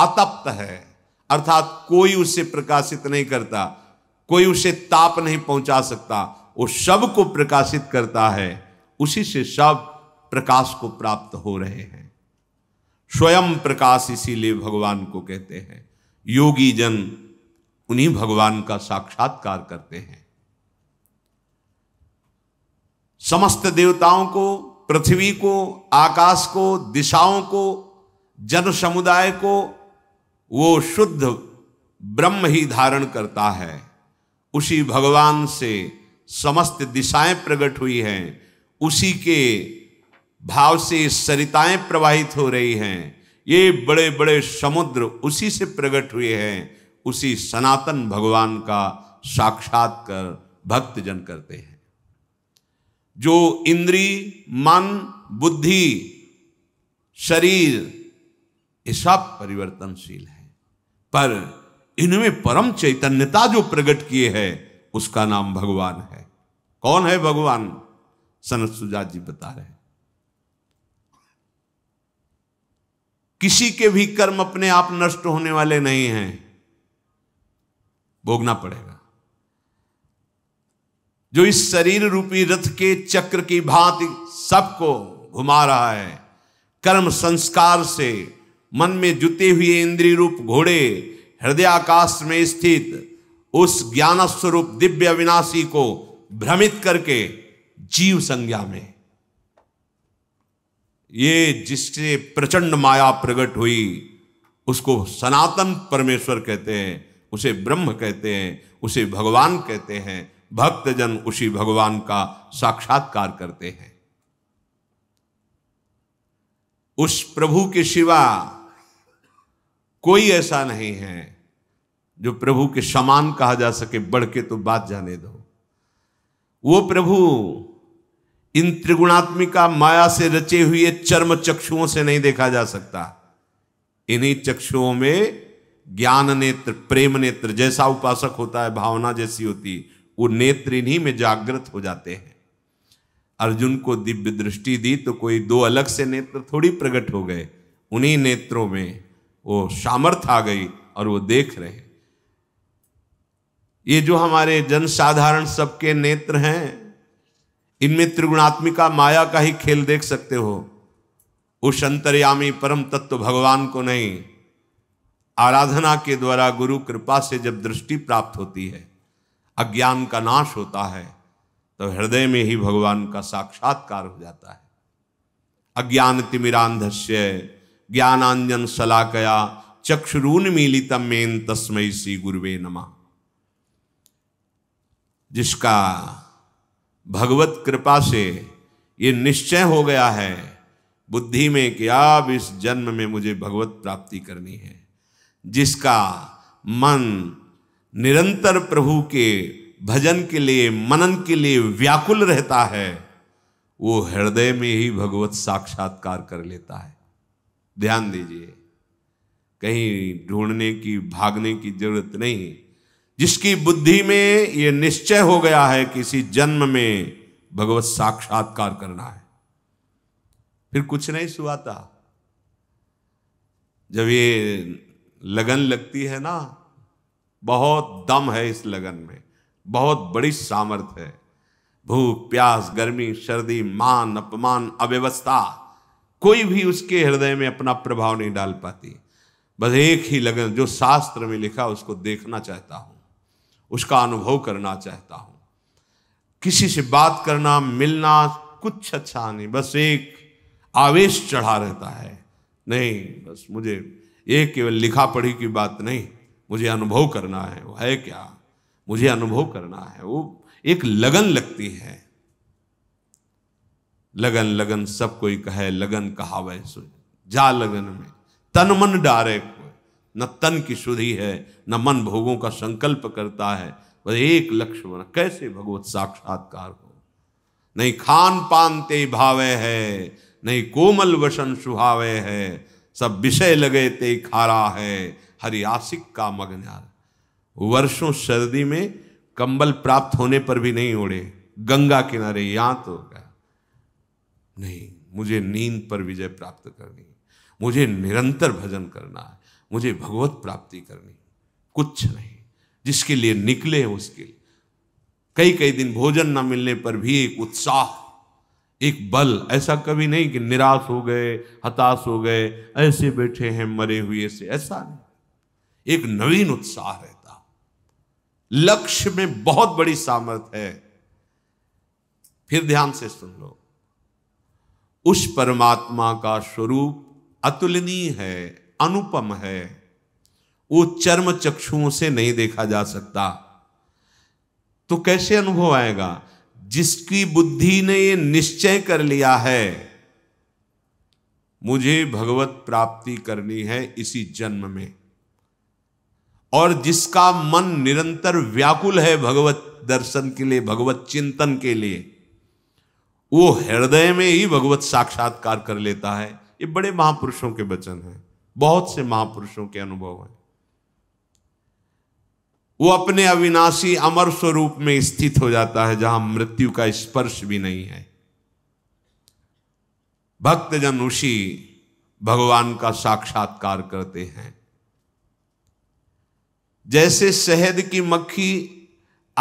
[SPEAKER 1] अतप्त है अर्थात कोई उसे प्रकाशित नहीं करता कोई उसे ताप नहीं पहुंचा सकता वो सब को प्रकाशित करता है उसी से सब प्रकाश को प्राप्त हो रहे हैं स्वयं प्रकाश इसीलिए भगवान को कहते हैं योगी जन उन्हीं भगवान का साक्षात्कार करते हैं समस्त देवताओं को पृथ्वी को आकाश को दिशाओं को जन समुदाय को वो शुद्ध ब्रह्म ही धारण करता है उसी भगवान से समस्त दिशाएं प्रकट हुई हैं उसी के भाव से सरिताएं प्रवाहित हो रही हैं ये बड़े बड़े समुद्र उसी से प्रकट हुए हैं उसी सनातन भगवान का साक्षात कर भक्त जन करते हैं जो इंद्री मन बुद्धि शरीर ये सब परिवर्तनशील है पर इनमें परम चैतन्यता जो प्रकट किए है उसका नाम भगवान है कौन है भगवान सनत सुजात जी बता रहे हैं किसी के भी कर्म अपने आप नष्ट होने वाले नहीं हैं भोगना पड़ेगा जो इस शरीर रूपी रथ के चक्र की भांति सबको घुमा रहा है कर्म संस्कार से मन में जुते हुए इंद्रिय रूप घोड़े हृदयाकाश में स्थित उस ज्ञान स्वरूप दिव्य विनाशी को भ्रमित करके जीव संज्ञा में ये जिससे प्रचंड माया प्रकट हुई उसको सनातन परमेश्वर कहते हैं उसे ब्रह्म कहते हैं उसे भगवान कहते हैं भक्तजन उसी भगवान का साक्षात्कार करते हैं उस प्रभु के शिवा कोई ऐसा नहीं है जो प्रभु के समान कहा जा सके बढ़ के तो बात जाने दो वो प्रभु इन त्रिगुणात्मिका माया से रचे हुए चर्म चक्षुओं से नहीं देखा जा सकता इन्हीं चक्षुओं में ज्ञान नेत्र प्रेम नेत्र जैसा उपासक होता है भावना जैसी होती वो नेत्र इन्हीं में जागृत हो जाते हैं अर्जुन को दिव्य दृष्टि दी तो कोई दो अलग से नेत्र थोड़ी प्रकट हो गए उन्हीं नेत्रों में वो सामर्थ आ गई और वो देख रहे ये जो हमारे जन साधारण सबके नेत्र हैं इनमें त्रिगुणात्मिका माया का ही खेल देख सकते हो उस अंतर्यामी परम तत्व भगवान को नहीं आराधना के द्वारा गुरु कृपा से जब दृष्टि प्राप्त होती है अज्ञान का नाश होता है तो हृदय में ही भगवान का साक्षात्कार हो जाता है अज्ञान तिमिरांधस्य ज्ञानांजन सलाकया चक्षुरून मिलितम मेन तस्मय श्री गुरुवे नमा जिसका भगवत कृपा से ये निश्चय हो गया है बुद्धि में कि अब इस जन्म में मुझे भगवत प्राप्ति करनी है जिसका मन निरंतर प्रभु के भजन के लिए मनन के लिए व्याकुल रहता है वो हृदय में ही भगवत साक्षात्कार कर लेता है ध्यान दीजिए कहीं ढूंढने की भागने की जरूरत नहीं जिसकी बुद्धि में ये निश्चय हो गया है किसी जन्म में भगवत साक्षात्कार करना है फिर कुछ नहीं सुहाता जब ये लगन लगती है ना बहुत दम है इस लगन में बहुत बड़ी सामर्थ है भूख प्यास गर्मी सर्दी मान अपमान अव्यवस्था कोई भी उसके हृदय में अपना प्रभाव नहीं डाल पाती बस एक ही लगन जो शास्त्र में लिखा उसको देखना चाहता हूं उसका अनुभव करना चाहता हूँ किसी से बात करना मिलना कुछ अच्छा नहीं बस एक आवेश चढ़ा रहता है नहीं बस मुझे ये केवल लिखा पढ़ी की बात नहीं मुझे अनुभव करना है वो है क्या मुझे अनुभव करना है वो एक लगन लगती है लगन लगन सब कोई कहे लगन कहावे सो जा लगन में तन मन डारे न तन की शुद्धि है न मन भोगों का संकल्प करता है बस एक लक्ष्य बना कैसे भगवत साक्षात्कार हो नहीं खान पान ते भावे है नहीं कोमल वसन सुहावे है सब विषय लगे ते खारा है हरियासिक का मगनार वर्षों सर्दी में कंबल प्राप्त होने पर भी नहीं उड़े गंगा किनारे यहां तो गया नहीं मुझे नींद पर विजय प्राप्त करनी मुझे निरंतर भजन करना है मुझे भगवत प्राप्ति करनी कुछ नहीं जिसके लिए निकले उसके लिए कई कई दिन भोजन न मिलने पर भी एक उत्साह एक बल ऐसा कभी नहीं कि निराश हो गए हताश हो गए ऐसे बैठे हैं मरे हुए से ऐसा नहीं एक नवीन उत्साह रहता लक्ष्य में बहुत बड़ी सामर्थ है फिर ध्यान से सुन लो उस परमात्मा का स्वरूप अतुलनीय है अनुपम है वो चर्म चक्षुओं से नहीं देखा जा सकता तो कैसे अनुभव आएगा जिसकी बुद्धि ने ये निश्चय कर लिया है मुझे भगवत प्राप्ति करनी है इसी जन्म में और जिसका मन निरंतर व्याकुल है भगवत दर्शन के लिए भगवत चिंतन के लिए वो हृदय में ही भगवत साक्षात्कार कर लेता है ये बड़े महापुरुषों के वचन हैं बहुत से महापुरुषों के अनुभव है वो अपने अविनाशी अमर स्वरूप में स्थित हो जाता है जहां मृत्यु का स्पर्श भी नहीं है भक्तजन उसी भगवान का साक्षात्कार करते हैं जैसे शहद की मक्खी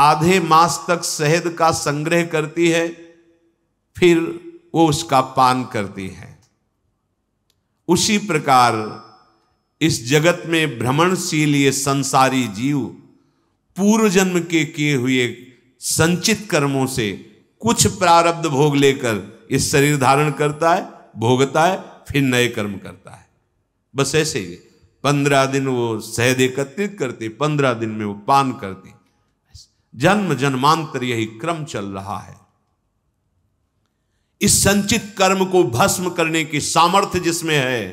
[SPEAKER 1] आधे मास तक शहद का संग्रह करती है फिर वो उसका पान करती है उसी प्रकार इस जगत में भ्रमणशील ये संसारी जीव पूर्व जन्म के किए हुए संचित कर्मों से कुछ प्रारब्ध भोग लेकर इस शरीर धारण करता है भोगता है फिर नए कर्म करता है बस ऐसे ही पंद्रह दिन वो शहद एकत्रित करते पंद्रह दिन में वो पान करते जन्म जन्मांतर यही क्रम चल रहा है इस संचित कर्म को भस्म करने की सामर्थ्य जिसमें है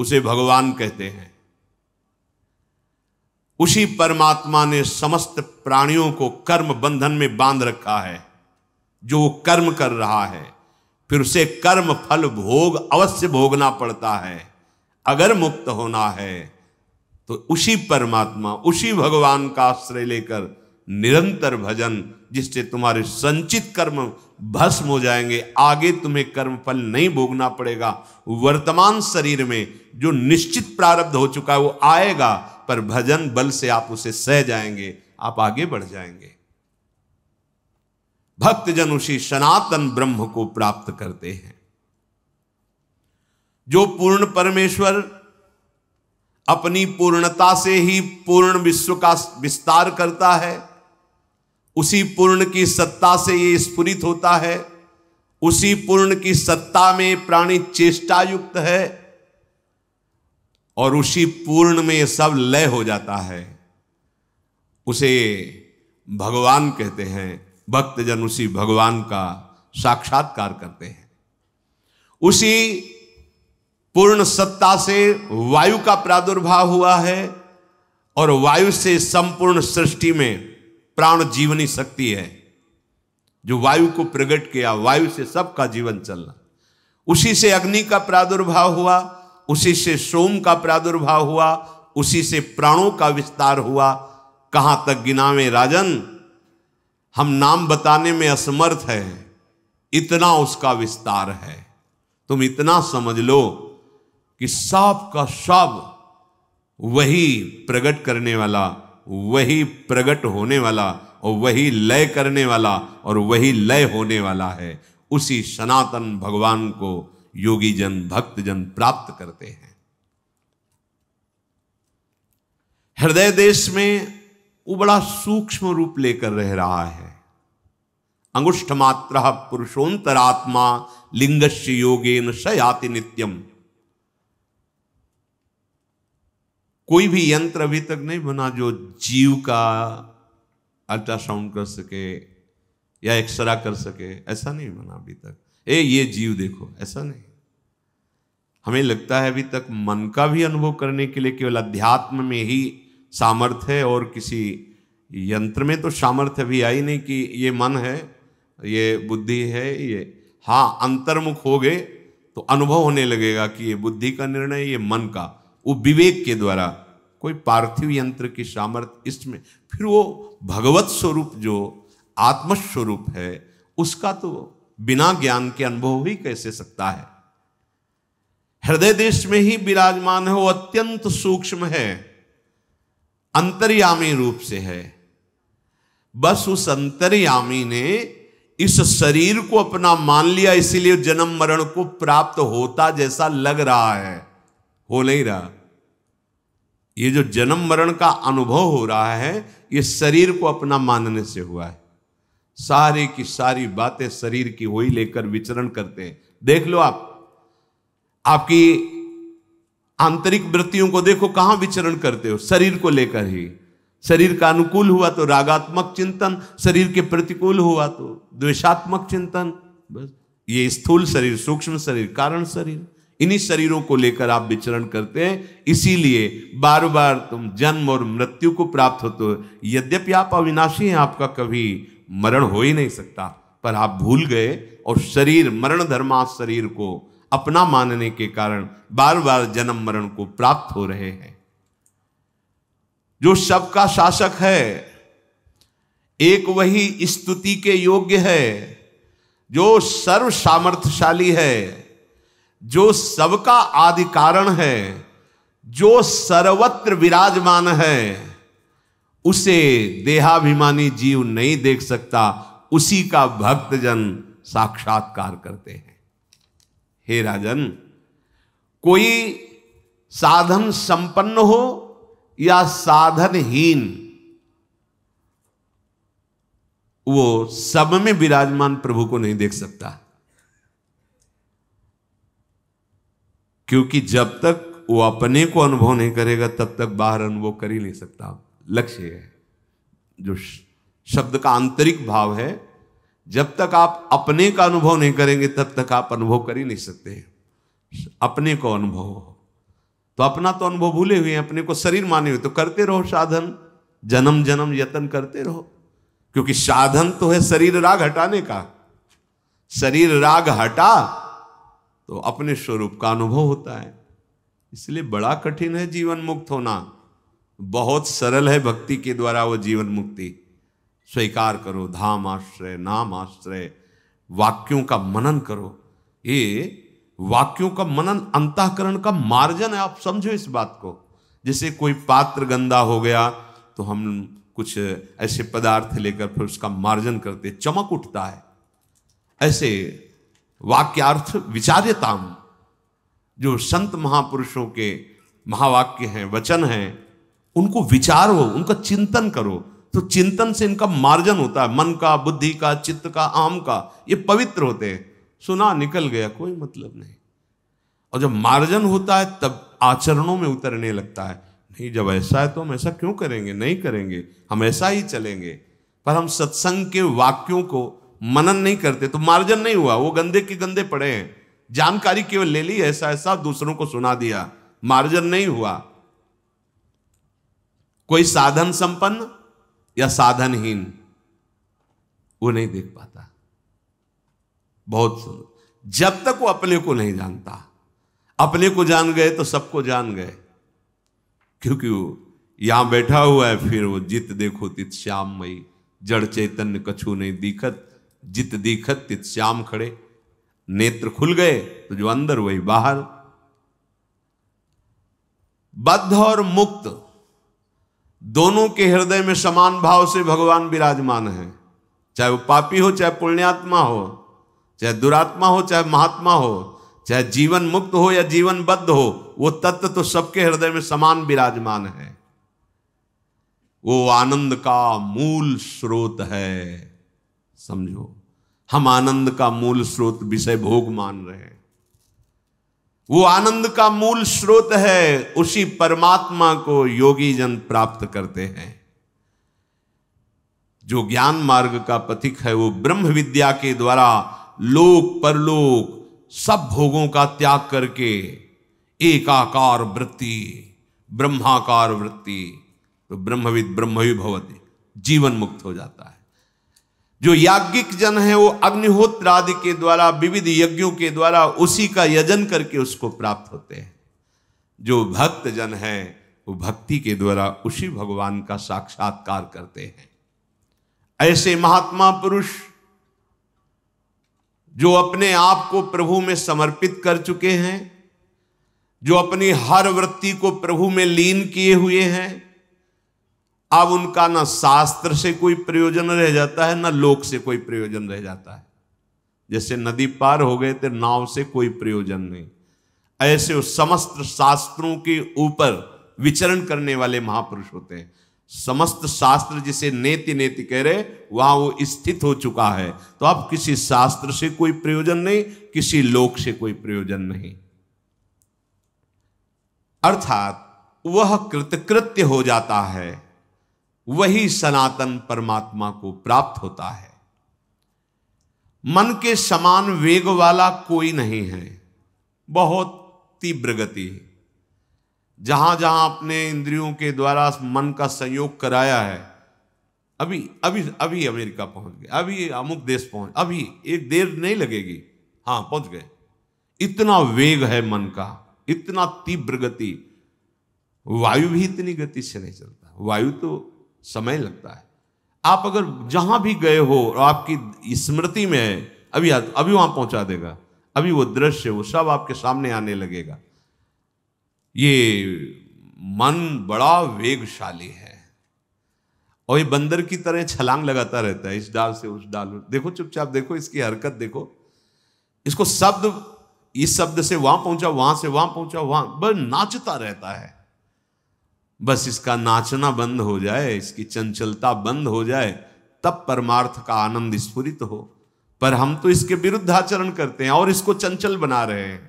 [SPEAKER 1] उसे भगवान कहते हैं उसी परमात्मा ने समस्त प्राणियों को कर्म बंधन में बांध रखा है जो वो कर्म कर रहा है फिर उसे कर्म फल भोग अवश्य भोगना पड़ता है अगर मुक्त होना है तो उसी परमात्मा उसी भगवान का आश्रय लेकर निरंतर भजन जिससे तुम्हारे संचित कर्म भस्म हो जाएंगे आगे तुम्हें कर्म फल नहीं भोगना पड़ेगा वर्तमान शरीर में जो निश्चित प्रारब्ध हो चुका है वो आएगा पर भजन बल से आप उसे सह जाएंगे आप आगे बढ़ जाएंगे भक्तजन उसी सनातन ब्रह्म को प्राप्त करते हैं जो पूर्ण परमेश्वर अपनी पूर्णता से ही पूर्ण विश्व का विस्तार करता है उसी पूर्ण की सत्ता से ये स्फुरित होता है उसी पूर्ण की सत्ता में प्राणी चेष्टा युक्त है और उसी पूर्ण में ये सब लय हो जाता है उसे भगवान कहते हैं भक्तजन उसी भगवान का साक्षात्कार करते हैं उसी पूर्ण सत्ता से वायु का प्रादुर्भाव हुआ है और वायु से संपूर्ण सृष्टि में प्राण जीवनी शक्ति है जो वायु को प्रकट किया वायु से सबका जीवन चलना उसी से अग्नि का प्रादुर्भाव हुआ उसी से सोम का प्रादुर्भाव हुआ उसी से प्राणों का विस्तार हुआ कहां तक गिनावे राजन हम नाम बताने में असमर्थ है इतना उसका विस्तार है तुम इतना समझ लो कि सब का सब वही प्रकट करने वाला वही प्रकट होने वाला और वही लय करने वाला और वही लय होने वाला है उसी सनातन भगवान को योगी जन भक्त जन प्राप्त करते हैं हृदय देश में वो बड़ा सूक्ष्म रूप लेकर रह रहा है अंगुष्ठ मात्र पुरुषोत्तरात्मा लिंगस्य न शयाति नित्यम कोई भी यंत्र अभी तक नहीं बना जो जीव का अल्ट्रासाउंड कर सके या एक्सरा कर सके ऐसा नहीं बना अभी तक ए ये जीव देखो ऐसा नहीं हमें लगता है अभी तक मन का भी अनुभव करने के लिए केवल अध्यात्म में ही सामर्थ्य है और किसी यंत्र में तो सामर्थ्य भी आई नहीं कि ये मन है ये बुद्धि है ये हाँ अंतर्मुख हो गए तो अनुभव होने लगेगा कि ये बुद्धि का निर्णय ये मन का वो विवेक के द्वारा कोई पार्थिव यंत्र की सामर्थ्य इसमें फिर वो भगवत स्वरूप जो आत्मस्वरूप है उसका तो बिना ज्ञान के अनुभव ही कैसे सकता है हृदय देश में ही विराजमान है वो अत्यंत सूक्ष्म है अंतर्यामी रूप से है बस उस अंतर्यामी ने इस शरीर को अपना मान लिया इसीलिए जन्म मरण को प्राप्त होता जैसा लग रहा है हो नहीं रहा ये जो जन्म मरण का अनुभव हो रहा है ये शरीर को अपना मानने से हुआ है सारी की सारी बातें शरीर की हो ही लेकर विचरण करते हैं देख लो आप आपकी आंतरिक वृत्तियों को देखो कहां विचरण करते हो शरीर को लेकर ही शरीर का अनुकूल हुआ तो रागात्मक चिंतन शरीर के प्रतिकूल हुआ तो द्वेषात्मक चिंतन बस ये स्थूल शरीर सूक्ष्म शरीर कारण शरीर इन्हीं शरीरों को लेकर आप विचरण करते हैं इसीलिए बार बार तुम जन्म और मृत्यु को प्राप्त होते हो यद्यपि आप अविनाशी हैं आपका कभी मरण हो ही नहीं सकता पर आप भूल गए और शरीर मरण धर्मा शरीर को अपना मानने के कारण बार बार जन्म मरण को प्राप्त हो रहे हैं जो सबका शासक है एक वही स्तुति के योग्य है जो सर्व सामर्थ्यशाली है जो सबका आदि कारण है जो सर्वत्र विराजमान है उसे देहाभिमानी जीव नहीं देख सकता उसी का भक्तजन साक्षात्कार करते हैं हे राजन कोई साधन संपन्न हो या साधनहीन वो सब में विराजमान प्रभु को नहीं देख सकता क्योंकि जब तक वो अपने को अनुभव नहीं करेगा तब तक बाहर अनुभव कर ही नहीं सकता लक्ष्य है जो शब्द का आंतरिक भाव है जब तक आप अपने का अनुभव नहीं करेंगे तब तक आप अनुभव कर ही नहीं सकते अपने को अनुभव तो अपना तो अनुभव भूले हुए हैं अपने को शरीर माने हुए तो करते रहो साधन जन्म जन्म यत्न करते रहो क्योंकि साधन तो है शरीर राग हटाने का शरीर राग हटा तो अपने स्वरूप का अनुभव होता है इसलिए बड़ा कठिन है जीवन मुक्त होना बहुत सरल है भक्ति के द्वारा वो जीवन मुक्ति स्वीकार करो धाम आश्रय नाम आश्रय वाक्यों का मनन करो ये वाक्यों का मनन अंतकरण का मार्जन है आप समझो इस बात को जैसे कोई पात्र गंदा हो गया तो हम कुछ ऐसे पदार्थ लेकर फिर उसका मार्जन करते चमक उठता है ऐसे वाक्यार्थ विचार्यता जो संत महापुरुषों के महावाक्य हैं वचन हैं उनको विचारो उनका चिंतन करो तो चिंतन से इनका मार्जन होता है मन का बुद्धि का चित्त का आम का ये पवित्र होते हैं सुना निकल गया कोई मतलब नहीं और जब मार्जन होता है तब आचरणों में उतरने लगता है नहीं जब ऐसा है तो हम ऐसा क्यों करेंगे नहीं करेंगे हम ऐसा ही चलेंगे पर हम सत्संग के वाक्यों को मनन नहीं करते तो मार्जन नहीं हुआ वो गंदे के गंदे पड़े हैं जानकारी केवल ले ली ऐसा ऐसा दूसरों को सुना दिया मार्जन नहीं हुआ कोई साधन संपन्न या साधनहीन वो नहीं देख पाता बहुत जब तक वो अपने को नहीं जानता अपने को जान गए तो सबको जान गए क्योंकि वो यहां बैठा हुआ है फिर वो जित देखो तित श्याम मई जड़ चैतन्य कछु नहीं दिखत जित दिखत तित श्याम खड़े नेत्र खुल गए तो जो अंदर वही बाहर बद्ध और मुक्त दोनों के हृदय में समान भाव से भगवान विराजमान है चाहे वो पापी हो चाहे पुण्यात्मा हो चाहे दुरात्मा हो चाहे महात्मा हो चाहे जीवन मुक्त हो या जीवन बद्ध हो वो तत्व तो सबके हृदय में समान विराजमान है वो आनंद का मूल स्रोत है समझो हम आनंद का मूल स्रोत विषय भोग मान रहे हैं वो आनंद का मूल स्रोत है उसी परमात्मा को योगी जन प्राप्त करते हैं जो ज्ञान मार्ग का पथिक है वो ब्रह्म विद्या के द्वारा लोक परलोक सब भोगों का त्याग करके एकाकार वृत्ति ब्रह्माकार वृत्ति तो ब्रह्मविद ब्रह्मवी भवती जीवन मुक्त हो जाता है जो याज्ञिक जन है वो अग्निहोत्र आदि के द्वारा विविध यज्ञों के द्वारा उसी का यजन करके उसको प्राप्त होते हैं जो भक्त जन है वो भक्ति के द्वारा उसी भगवान का साक्षात्कार करते हैं ऐसे महात्मा पुरुष जो अपने आप को प्रभु में समर्पित कर चुके हैं जो अपनी हर वृत्ति को प्रभु में लीन किए हुए हैं अब उनका ना शास्त्र से कोई प्रयोजन रह जाता है ना लोक से कोई प्रयोजन रह जाता है जैसे नदी पार हो गए थे नाव से कोई प्रयोजन नहीं ऐसे उस समस्त शास्त्रों के ऊपर विचरण करने वाले महापुरुष होते हैं समस्त शास्त्र जिसे नेति नेति कह रहे वहां वो स्थित हो चुका है तो अब किसी शास्त्र से कोई प्रयोजन नहीं किसी लोक से कोई प्रयोजन नहीं अर्थात वह कृतकृत्य हो जाता है वही सनातन परमात्मा को प्राप्त होता है मन के समान वेग वाला कोई नहीं है बहुत तीव्र गति है जहां जहां अपने इंद्रियों के द्वारा मन का संयोग कराया है अभी अभी अभी अमेरिका पहुंच गए अभी अमुक देश पहुंच अभी एक देर नहीं लगेगी हां पहुंच गए इतना वेग है मन का इतना तीव्र गति वायु भी इतनी गति से नहीं चलता वायु तो समय लगता है आप अगर जहां भी गए हो और आपकी स्मृति में है अभी अभी वहां पहुंचा देगा अभी वो दृश्य वो सब आपके सामने आने लगेगा ये मन बड़ा वेगशाली है और ये बंदर की तरह छलांग लगाता रहता है इस डाल से उस डाल देखो चुपचाप देखो इसकी हरकत देखो इसको शब्द इस शब्द से वहां पहुंचा वहां से वहां पहुंचा वहां बस नाचता रहता है बस इसका नाचना बंद हो जाए इसकी चंचलता बंद हो जाए तब परमार्थ का आनंद स्फुरित हो पर हम तो इसके विरुद्ध आचरण करते हैं और इसको चंचल बना रहे हैं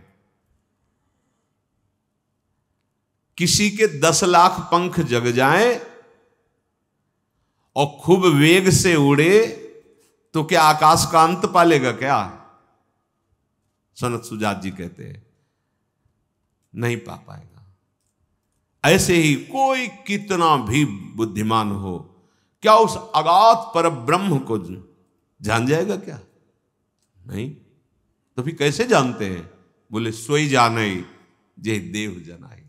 [SPEAKER 1] किसी के दस लाख पंख जग जाए और खूब वेग से उड़े तो क्या आकाश का अंत पालेगा क्या सनत सुजात जी कहते हैं नहीं पा पाएगा ऐसे ही कोई कितना भी बुद्धिमान हो क्या उस अगात पर ब्रह्म को जान जाएगा क्या नहीं तो फिर कैसे जानते हैं बोले सोई जान जे देव जनाई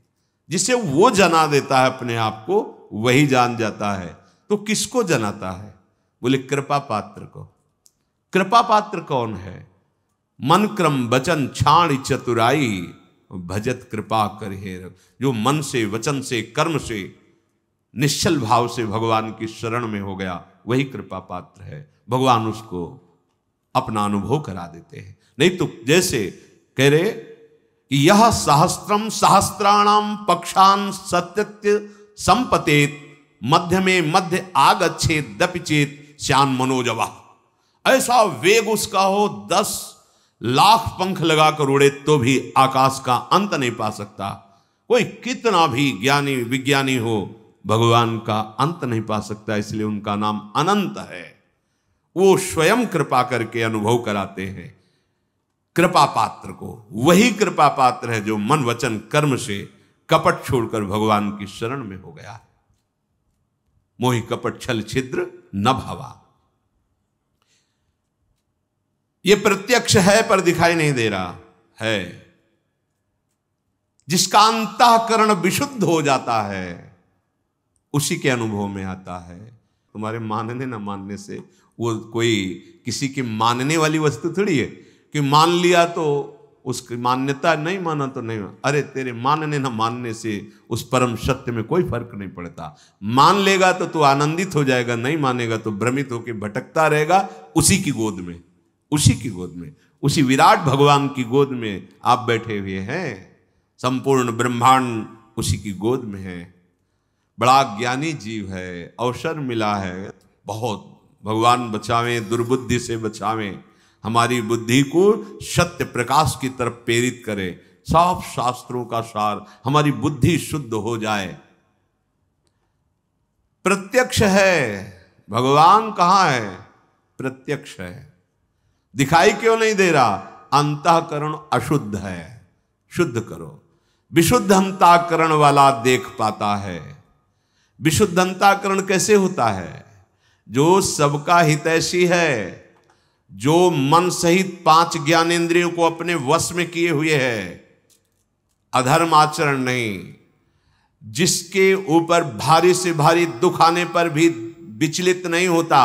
[SPEAKER 1] जिसे वो जना देता है अपने आप को वही जान जाता है तो किसको जनाता है बोले कृपा पात्र को कृपा पात्र कौन है मन क्रम वचन छाण चतुराई भजत कृपा कर हेर जो मन से वचन से कर्म से निश्चल भाव से भगवान की शरण में हो गया वही कृपा पात्र है भगवान उसको अपना अनुभव करा देते हैं नहीं तो जैसे कह रहे कि यह सहस्त्रम सहस्त्राणाम पक्षान सत्य संपतेत मध्य में मध्य आगछे दपिचेत श्यान मनोजवा ऐसा वेग उसका हो दस लाख पंख लगाकर उड़े तो भी आकाश का अंत नहीं पा सकता कोई कितना भी ज्ञानी विज्ञानी हो भगवान का अंत नहीं पा सकता इसलिए उनका नाम अनंत है वो स्वयं कृपा करके अनुभव कराते हैं कृपा पात्र को वही कृपा पात्र है जो मन वचन कर्म से कपट छोड़कर भगवान की शरण में हो गया मोहि कपट छल छिद्र न भावा ये प्रत्यक्ष है पर दिखाई नहीं दे रहा है जिसका अंतकरण विशुद्ध हो जाता है उसी के अनुभव में आता है तुम्हारे मानने ना मानने से वो कोई किसी की मानने वाली वस्तु थोड़ी है कि मान लिया तो उसकी मान्यता नहीं माना तो नहीं माना अरे तेरे मानने ना मानने से उस परम सत्य में कोई फर्क नहीं पड़ता मान लेगा तो तू आनंदित हो जाएगा नहीं मानेगा तो भ्रमित होकर भटकता रहेगा उसी की गोद में उसी की गोद में उसी विराट भगवान की गोद में आप बैठे हुए हैं संपूर्ण ब्रह्मांड उसी की गोद में है बड़ा ज्ञानी जीव है अवसर मिला है बहुत भगवान बचावें दुर्बुद्धि से बचावें हमारी बुद्धि को सत्य प्रकाश की तरफ प्रेरित करें सब शास्त्रों का सार हमारी बुद्धि शुद्ध हो जाए प्रत्यक्ष है भगवान कहाँ है प्रत्यक्ष है दिखाई क्यों नहीं दे रहा अंतकरण अशुद्ध है शुद्ध करो विशुद्ध अंताकरण वाला देख पाता है विशुद्ध अंताकरण कैसे होता है जो सबका हितैषी है जो मन सहित पांच ज्ञानेन्द्रियों को अपने वश में किए हुए है अधर्म आचरण नहीं जिसके ऊपर भारी से भारी दुख आने पर भी विचलित नहीं होता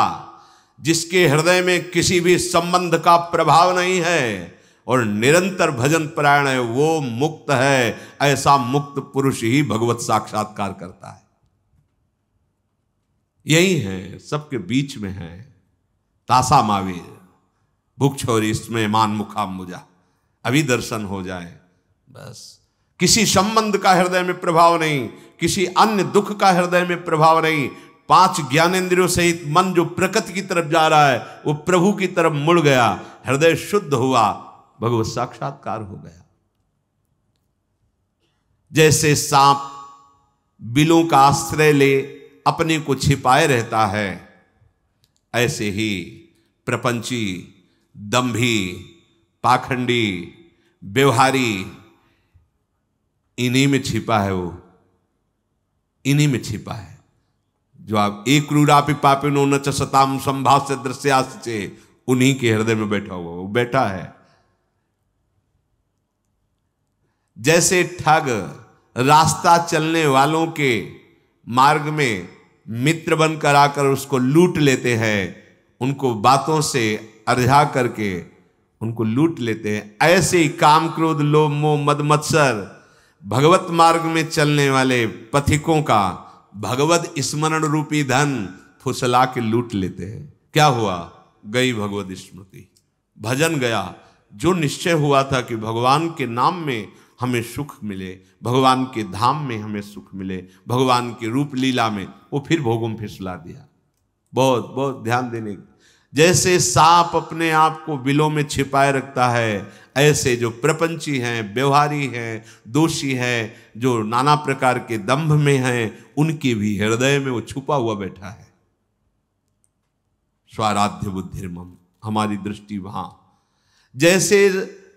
[SPEAKER 1] जिसके हृदय में किसी भी संबंध का प्रभाव नहीं है और निरंतर भजन परायण है वो मुक्त है ऐसा मुक्त पुरुष ही भगवत साक्षात्कार करता है यही है सबके बीच में है तासा मावीर भुक्ष छोरी इसमें मान मुखाम मुझा अभी दर्शन हो जाए बस किसी संबंध का हृदय में प्रभाव नहीं किसी अन्य दुख का हृदय में प्रभाव नहीं पांच ज्ञानेन्द्रियों सहित मन जो प्रकृति की तरफ जा रहा है वो प्रभु की तरफ मुड़ गया हृदय शुद्ध हुआ भगवत साक्षात्कार हो गया जैसे सांप बिलों का आश्रय ले अपने को छिपाए रहता है ऐसे ही प्रपंची दंभी पाखंडी व्यवहारी इन्हीं में छिपा है वो इन्हीं में छिपा है जो आप एक क्रूरापि नो न चताम संभाव से दृश्यास उन्हीं के हृदय में बैठा हुआ वो बैठा है जैसे ठग रास्ता चलने वालों के मार्ग में मित्र बन कर आकर उसको लूट लेते हैं उनको बातों से अर्झा करके उनको लूट लेते हैं ऐसे ही काम क्रोध लोभ मोह मद मत्सर भगवत मार्ग में चलने वाले पथिकों का भगवत स्मरण रूपी धन फुसला के लूट लेते हैं क्या हुआ गई भगवत स्मृति भजन गया जो निश्चय हुआ था कि भगवान के नाम में हमें सुख मिले भगवान के धाम में हमें सुख मिले भगवान के रूप लीला में वो फिर भोगों फिसला दिया बहुत बहुत ध्यान देने की जैसे सांप अपने आप को बिलों में छिपाए रखता है ऐसे जो प्रपंची हैं व्यवहारी हैं दोषी हैं जो नाना प्रकार के दंभ में हैं उनके भी हृदय में वो छुपा हुआ बैठा है स्वाराध्य बुद्धिम हमारी दृष्टि वहां जैसे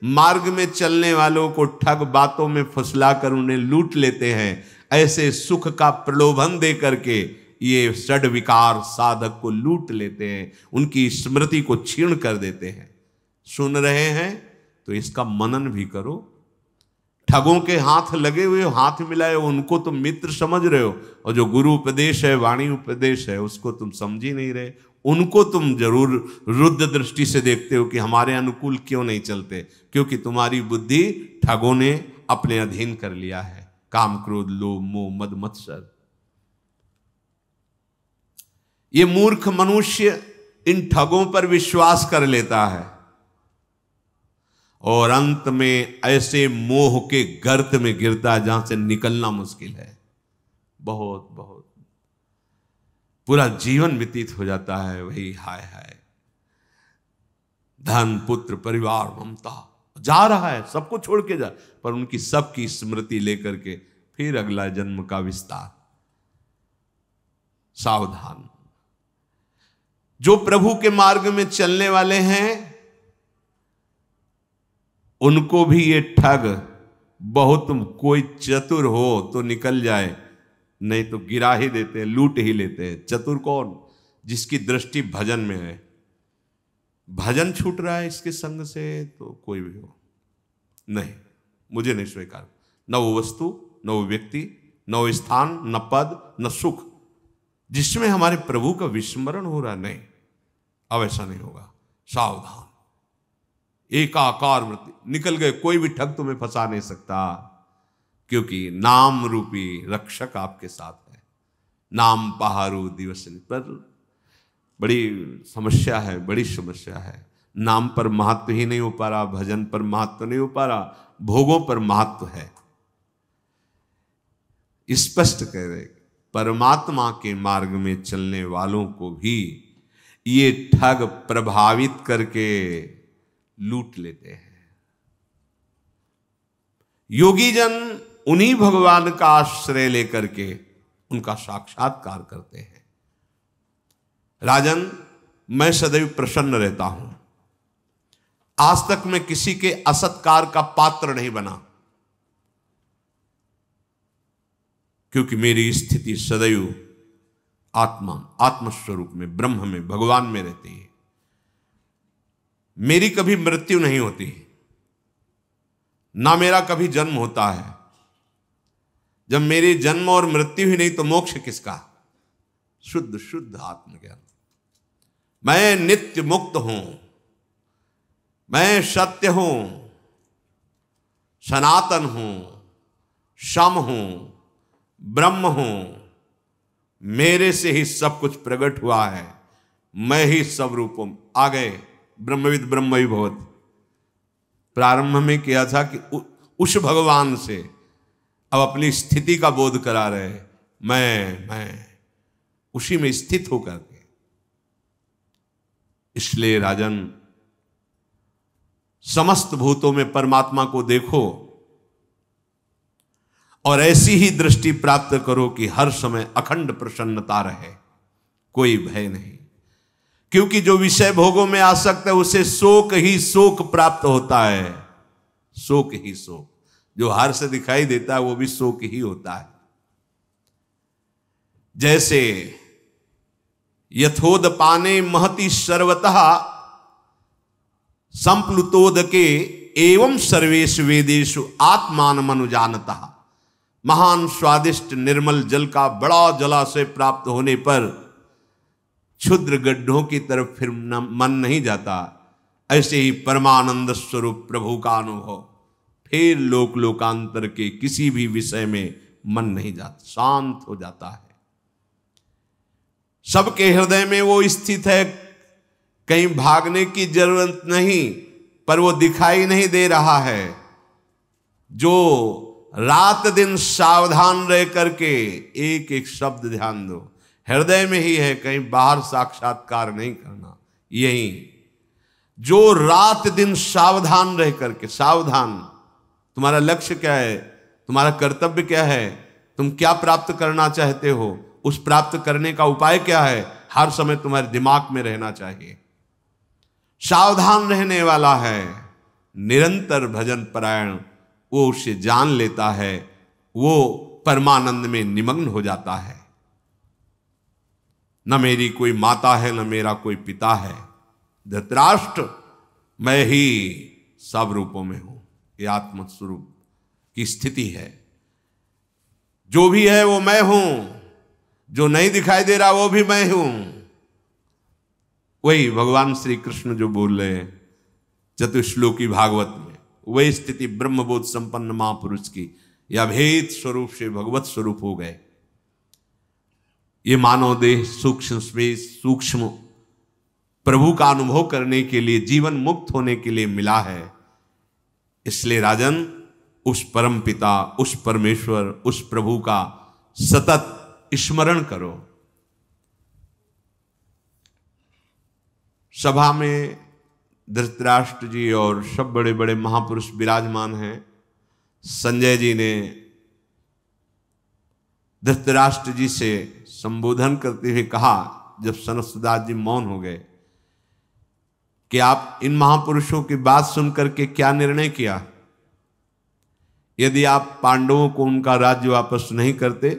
[SPEAKER 1] मार्ग में चलने वालों को ठग बातों में फुसला कर उन्हें लूट लेते हैं ऐसे सुख का प्रलोभन दे करके ये षड विकार साधक को लूट लेते हैं उनकी स्मृति को छीण कर देते हैं सुन रहे हैं तो इसका मनन भी करो ठगों के हाथ लगे हुए हाथ मिलाए उनको तुम मित्र समझ रहे हो और जो गुरु उपदेश है वाणी उपदेश है उसको तुम समझ ही नहीं रहे उनको तुम जरूर रुद्ध दृष्टि से देखते हो कि हमारे अनुकूल क्यों नहीं चलते क्योंकि तुम्हारी बुद्धि ठगों ने अपने अधीन कर लिया है काम क्रोध लो मोह मद मत्सर ये मूर्ख मनुष्य इन ठगों पर विश्वास कर लेता है और अंत में ऐसे मोह के गर्त में गिरता है जहां से निकलना मुश्किल है बहुत बहुत पूरा जीवन व्यतीत हो जाता है वही हाय हाय धन पुत्र परिवार ममता जा रहा है सबको छोड़ के जा पर उनकी सबकी स्मृति लेकर के फिर अगला जन्म का विस्तार सावधान जो प्रभु के मार्ग में चलने वाले हैं उनको भी ये ठग बहुत कोई चतुर हो तो निकल जाए नहीं तो गिरा ही देते हैं लूट ही लेते हैं चतुर कौन जिसकी दृष्टि भजन में है भजन छूट रहा है इसके संग से तो कोई भी हो नहीं मुझे नहीं स्वीकार न वो वस्तु न वो व्यक्ति न वो स्थान न पद न सुख जिसमें हमारे प्रभु का विस्मरण हो रहा नहीं अब ऐसा नहीं होगा सावधान एकाकार वृत्ति निकल गए कोई भी ठग तुम्हें फंसा नहीं सकता क्योंकि नाम रूपी रक्षक आपके साथ है नाम पहारू दिवस पर बड़ी समस्या है बड़ी समस्या है नाम पर महत्व ही नहीं हो पा रहा भजन पर महत्व नहीं हो पा रहा भोगों पर महत्व है स्पष्ट कह रहे परमात्मा के मार्ग में चलने वालों को भी ये ठग प्रभावित करके लूट लेते हैं योगी जन उन्हीं भगवान का आश्रय लेकर के उनका साक्षात्कार करते हैं राजन मैं सदैव प्रसन्न रहता हूं आज तक मैं किसी के असत्कार का पात्र नहीं बना क्योंकि मेरी स्थिति सदैव आत्मा आत्मस्वरूप में ब्रह्म में भगवान में रहती है मेरी कभी मृत्यु नहीं होती ना मेरा कभी जन्म होता है जब मेरी जन्म और मृत्यु ही नहीं तो मोक्ष किसका शुद्ध शुद्ध आत्मज्ञान मैं नित्य मुक्त हूं मैं सत्य हूं सनातन हूं सम हूं ब्रह्म हूं मेरे से ही सब कुछ प्रकट हुआ है मैं ही सब रूपों आ गए ब्रह्मविद ब्रह्म विभवत प्रारंभ में किया था कि उस भगवान से अब अपनी स्थिति का बोध करा रहे मैं मैं उसी में स्थित होकर के इसलिए राजन समस्त भूतों में परमात्मा को देखो और ऐसी ही दृष्टि प्राप्त करो कि हर समय अखंड प्रसन्नता रहे कोई भय नहीं क्योंकि जो विषय भोगों में आ सकता है उसे शोक ही शोक प्राप्त होता है शोक ही शोक जो हार से दिखाई देता है वो भी शोक ही होता है जैसे यथोद पाने महति सर्वतः संप्लुतोद के एवं सर्वेश वेदेशु आत्मान मनुजानता महान स्वादिष्ट निर्मल जल का बड़ा जलाशय प्राप्त होने पर क्षुद्र गड्ढों की तरफ फिर न, मन नहीं जाता ऐसे ही परमानंद स्वरूप प्रभु का अनुभव फिर लोक लोकांतर के किसी भी विषय में मन नहीं जाता शांत हो जाता है सबके हृदय में वो स्थित है कहीं भागने की जरूरत नहीं पर वो दिखाई नहीं दे रहा है जो रात दिन सावधान रह करके एक एक शब्द ध्यान दो हृदय में ही है कहीं बाहर साक्षात्कार नहीं करना यही जो रात दिन सावधान रह करके सावधान तुम्हारा लक्ष्य क्या है तुम्हारा कर्तव्य क्या है तुम क्या प्राप्त करना चाहते हो उस प्राप्त करने का उपाय क्या है हर समय तुम्हारे दिमाग में रहना चाहिए सावधान रहने वाला है निरंतर भजन परायण वो उसे जान लेता है वो परमानंद में निमग्न हो जाता है न मेरी कोई माता है न मेरा कोई पिता है धृतराष्ट्र मैं ही सब रूपों में हूं ये आत्मस्वरूप की स्थिति है जो भी है वो मैं हूं जो नहीं दिखाई दे रहा वो भी मैं हूं वही भगवान श्री कृष्ण जो बोल रहे हैं चतुश्लोकी भागवत में वही स्थिति ब्रह्मबोध संपन्न महापुरुष की या भेद स्वरूप से भगवत स्वरूप हो गए ये मानव देह सूक्ष्म सूक्ष्म प्रभु का अनुभव करने के लिए जीवन मुक्त होने के लिए मिला है इसलिए राजन उस परम पिता उस परमेश्वर उस प्रभु का सतत स्मरण करो सभा में धृतराष्ट्र जी और सब बड़े बड़े महापुरुष विराजमान हैं संजय जी ने धृतराष्ट्र जी से संबोधन करते हुए कहा जब सनस्तदास जी मौन हो गए कि आप इन महापुरुषों की बात सुनकर के क्या निर्णय किया यदि आप पांडवों को उनका राज्य वापस नहीं करते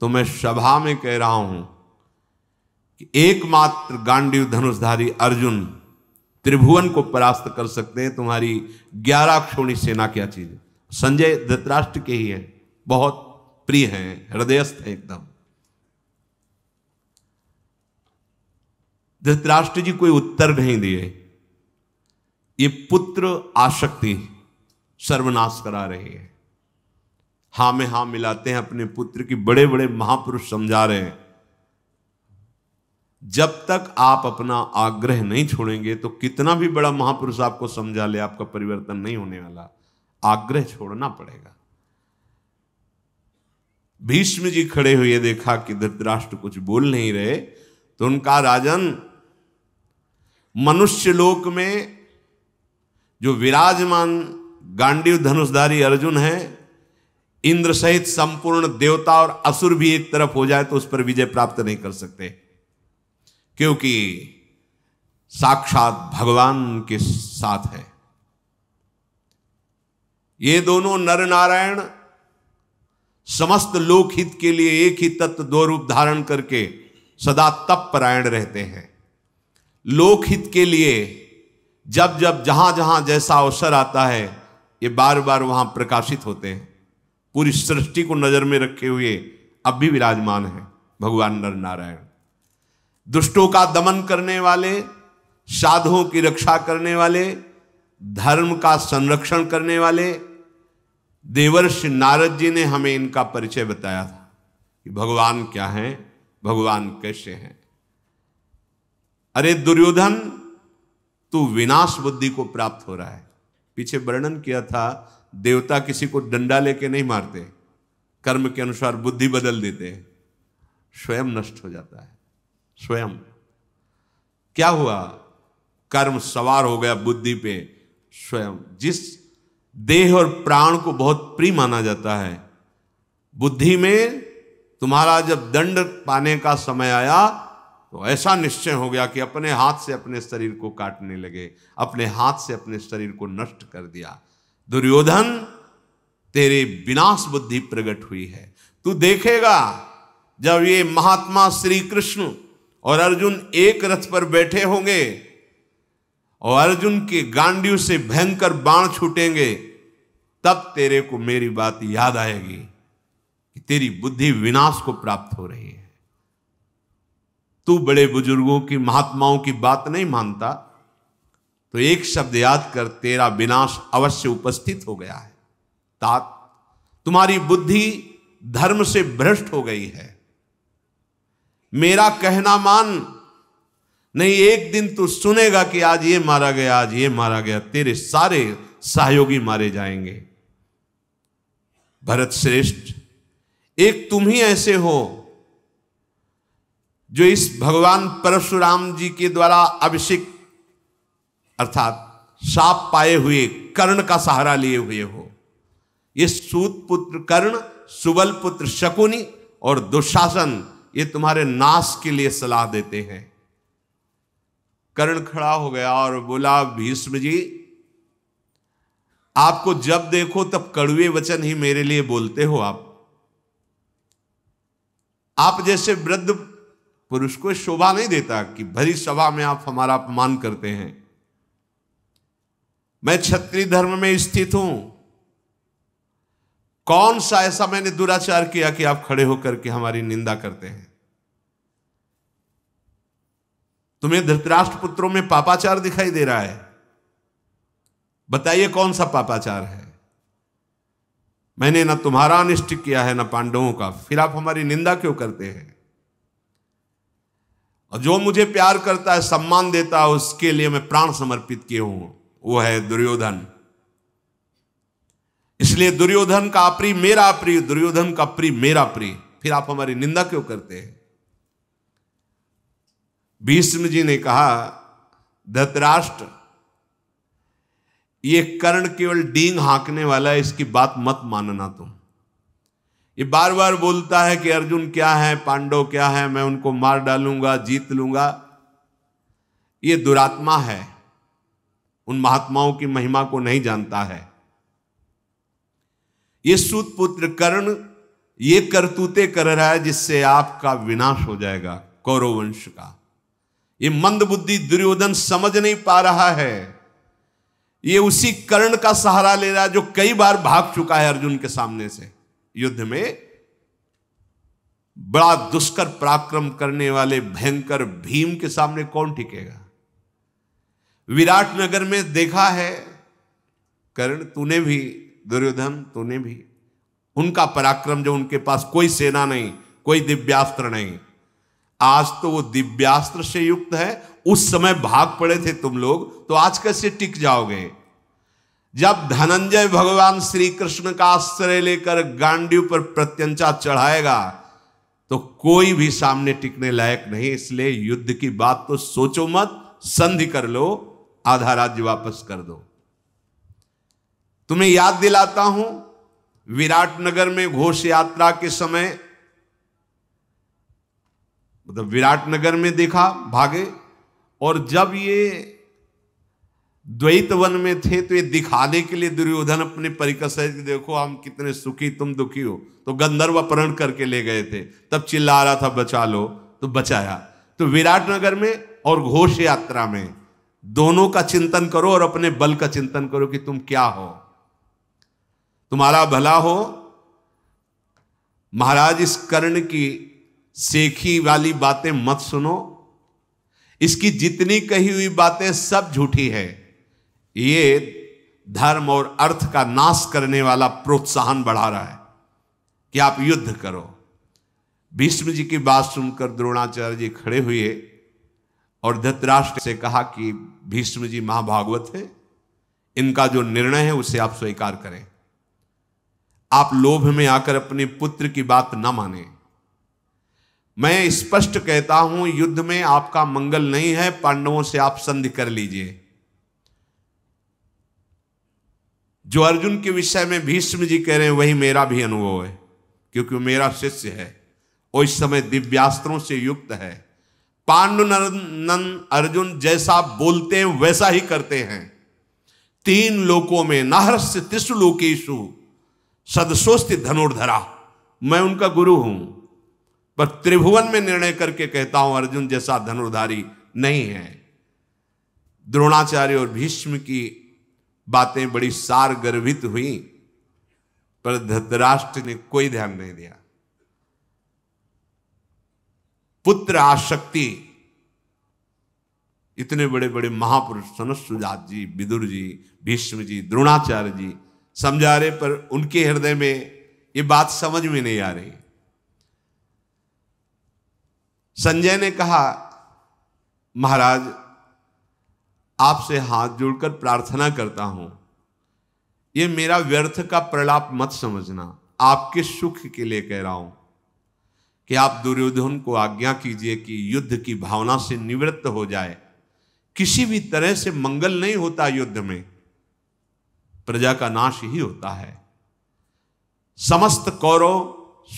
[SPEAKER 1] तो मैं सभा में कह रहा हूं कि एकमात्र गांडीव धनुषधारी अर्जुन त्रिभुवन को परास्त कर सकते हैं तुम्हारी ग्यारह क्षोणी सेना क्या चीज संजय धृतराष्ट्र के ही है बहुत प्रिय हैं हृदयस्थ है एकदम धृतराष्ट्र जी कोई उत्तर नहीं दिए ये पुत्र आशक्ति सर्वनाश करा रही है हा में हा मिलाते हैं अपने पुत्र की बड़े बड़े महापुरुष समझा रहे हैं जब तक आप अपना आग्रह नहीं छोड़ेंगे तो कितना भी बड़ा महापुरुष आपको समझा ले आपका परिवर्तन नहीं होने वाला आग्रह छोड़ना पड़ेगा भीष्म जी खड़े हुए देखा कि धृतराष्ट्र कुछ बोल नहीं रहे तो उनका राजन मनुष्य लोक में जो विराजमान गांडीव धनुषधारी अर्जुन है इंद्र सहित संपूर्ण देवता और असुर भी एक तरफ हो जाए तो उस पर विजय प्राप्त नहीं कर सकते क्योंकि साक्षात भगवान के साथ है ये दोनों नर नारायण समस्त लोकहित के लिए एक ही तत्व दो रूप धारण करके सदा तप परायण रहते हैं लोकहित के लिए जब जब जहां जहां जैसा अवसर आता है ये बार बार वहां प्रकाशित होते हैं पूरी सृष्टि को नजर में रखे हुए अब भी विराजमान है भगवान नर नारायण दुष्टों का दमन करने वाले साधुओं की रक्षा करने वाले धर्म का संरक्षण करने वाले देवर्षि नारद जी ने हमें इनका परिचय बताया था कि भगवान क्या है भगवान कैसे हैं अरे दुर्योधन तू विनाश बुद्धि को प्राप्त हो रहा है पीछे वर्णन किया था देवता किसी को डंडा लेके नहीं मारते कर्म के अनुसार बुद्धि बदल देते हैं स्वयं नष्ट हो जाता है स्वयं क्या हुआ कर्म सवार हो गया बुद्धि पे स्वयं जिस देह और प्राण को बहुत प्रिय माना जाता है बुद्धि में तुम्हारा जब दंड पाने का समय आया तो ऐसा निश्चय हो गया कि अपने हाथ से अपने शरीर को काटने लगे अपने हाथ से अपने शरीर को नष्ट कर दिया दुर्योधन तेरे विनाश बुद्धि प्रकट हुई है तू देखेगा जब ये महात्मा श्री कृष्ण और अर्जुन एक रथ पर बैठे होंगे और अर्जुन के गांडियों से भयंकर बाण छूटेंगे तब तेरे को मेरी बात याद आएगी कि तेरी बुद्धि विनाश को प्राप्त हो रही है तू बड़े बुजुर्गों की महात्माओं की बात नहीं मानता तो एक शब्द याद कर तेरा विनाश अवश्य उपस्थित हो गया है तात तुम्हारी बुद्धि धर्म से भ्रष्ट हो गई है मेरा कहना मान नहीं एक दिन तू सुनेगा कि आज ये मारा गया आज ये मारा गया तेरे सारे सहयोगी मारे जाएंगे भरत श्रेष्ठ एक तुम ही ऐसे हो जो इस भगवान परशुराम जी के द्वारा अभिषेक अर्थात साप पाए हुए कर्ण का सहारा लिए हुए हो ये सूत पुत्र कर्ण सुबल पुत्र शकुनी और दुशासन ये तुम्हारे नाश के लिए सलाह देते हैं कर्ण खड़ा हो गया और बोला भीष्म जी आपको जब देखो तब कड़ुए वचन ही मेरे लिए बोलते हो आप आप जैसे वृद्ध पुरुष को शोभा नहीं देता कि भरी सभा में आप हमारा अपमान करते हैं मैं क्षत्रिय धर्म में स्थित हूं कौन सा ऐसा मैंने दुराचार किया कि आप खड़े होकर के हमारी निंदा करते हैं तुम्हें धृतराष्ट्र पुत्रों में पापाचार दिखाई दे रहा है बताइए कौन सा पापाचार है मैंने ना तुम्हारा अनिष्ट किया है ना पांडवों का फिर आप हमारी निंदा क्यों करते हैं और जो मुझे प्यार करता है सम्मान देता है उसके लिए मैं प्राण समर्पित किए हूं वो है दुर्योधन इसलिए दुर्योधन का अपरी मेरा प्रिय दुर्योधन का प्रिय मेरा प्रिय फिर आप हमारी निंदा क्यों करते हैं भीष्म जी ने कहा धतराष्ट्र ये कर्ण केवल डींग हाँकने वाला है इसकी बात मत मानना तुम ये बार बार बोलता है कि अर्जुन क्या है पांडव क्या है मैं उनको मार डालूंगा जीत लूंगा ये दुरात्मा है उन महात्माओं की महिमा को नहीं जानता है ये सूत पुत्र कर्ण ये करतूते कर रहा है जिससे आपका विनाश हो जाएगा कौरव वंश का ये मंदबुद्धि दुर्योधन समझ नहीं पा रहा है ये उसी कर्ण का सहारा ले रहा है जो कई बार भाग चुका है अर्जुन के सामने से युद्ध में बड़ा दुष्कर पराक्रम करने वाले भयंकर भीम के सामने कौन टिकेगा विराट नगर में देखा है कर्ण तूने भी दुर्योधन तूने भी उनका पराक्रम जो उनके पास कोई सेना नहीं कोई दिव्यास्त्र नहीं आज तो वो दिव्यास्त्र से युक्त है उस समय भाग पड़े थे तुम लोग तो आज कैसे टिक जाओगे जब धनंजय भगवान श्री कृष्ण का आश्रय लेकर गांडी पर प्रत्यंचा चढ़ाएगा तो कोई भी सामने टिकने लायक नहीं इसलिए युद्ध की बात तो सोचो मत संधि कर लो आधा राज्य वापस कर दो तुम्हें याद दिलाता हूं विराट नगर में घोष यात्रा के समय मतलब विराट नगर में देखा भागे और जब ये द्वैत वन में थे तो ये दिखाने के लिए दुर्योधन अपने परिकर सहित देखो हम कितने सुखी तुम दुखी हो तो गंधर्व अपहरण करके ले गए थे तब चिल्ला रहा था बचा लो तो बचाया तो विराट नगर में और घोष यात्रा में दोनों का चिंतन करो और अपने बल का चिंतन करो कि तुम क्या हो तुम्हारा भला हो महाराज इस कर्ण की सेखी वाली बातें मत सुनो इसकी जितनी कही हुई बातें सब झूठी है ये धर्म और अर्थ का नाश करने वाला प्रोत्साहन बढ़ा रहा है कि आप युद्ध करो भीष्म जी की बात सुनकर द्रोणाचार्य जी खड़े हुए और धतराष्ट्र से कहा कि भीष्म जी महाभागवत है इनका जो निर्णय है उसे आप स्वीकार करें आप लोभ में आकर अपने पुत्र की बात ना माने मैं स्पष्ट कहता हूं युद्ध में आपका मंगल नहीं है पांडवों से आप संधि कर लीजिए जो अर्जुन के विषय में भीष्म जी कह रहे हैं वही मेरा भी अनुभव है क्योंकि मेरा शिष्य है वो इस समय दिव्यास्त्रों से युक्त है नंद अर्जुन जैसा बोलते हैं वैसा ही करते हैं तीन लोकों में नहरस्य त्रिशु लोकेशु सदसोस्ति धनुर्धरा मैं उनका गुरु हूं पर त्रिभुवन में निर्णय करके कहता हूं अर्जुन जैसा धनुर्धारी नहीं है द्रोणाचार्य और भीष्म की बातें बड़ी सार गर्भित हुई पर धतराष्ट्र ने कोई ध्यान नहीं दिया पुत्र आशक्ति इतने बड़े बड़े महापुरुष सनसुजात जी विदुर जी भीष्म जी द्रोणाचार्य जी समझा रहे पर उनके हृदय में ये बात समझ में नहीं आ रही संजय ने कहा महाराज आपसे हाथ जोड़कर प्रार्थना करता हूं यह मेरा व्यर्थ का प्रलाप मत समझना आपके सुख के लिए कह रहा हूं कि आप दुर्योधन को आज्ञा कीजिए कि युद्ध की भावना से निवृत्त हो जाए किसी भी तरह से मंगल नहीं होता युद्ध में प्रजा का नाश ही होता है समस्त कौरव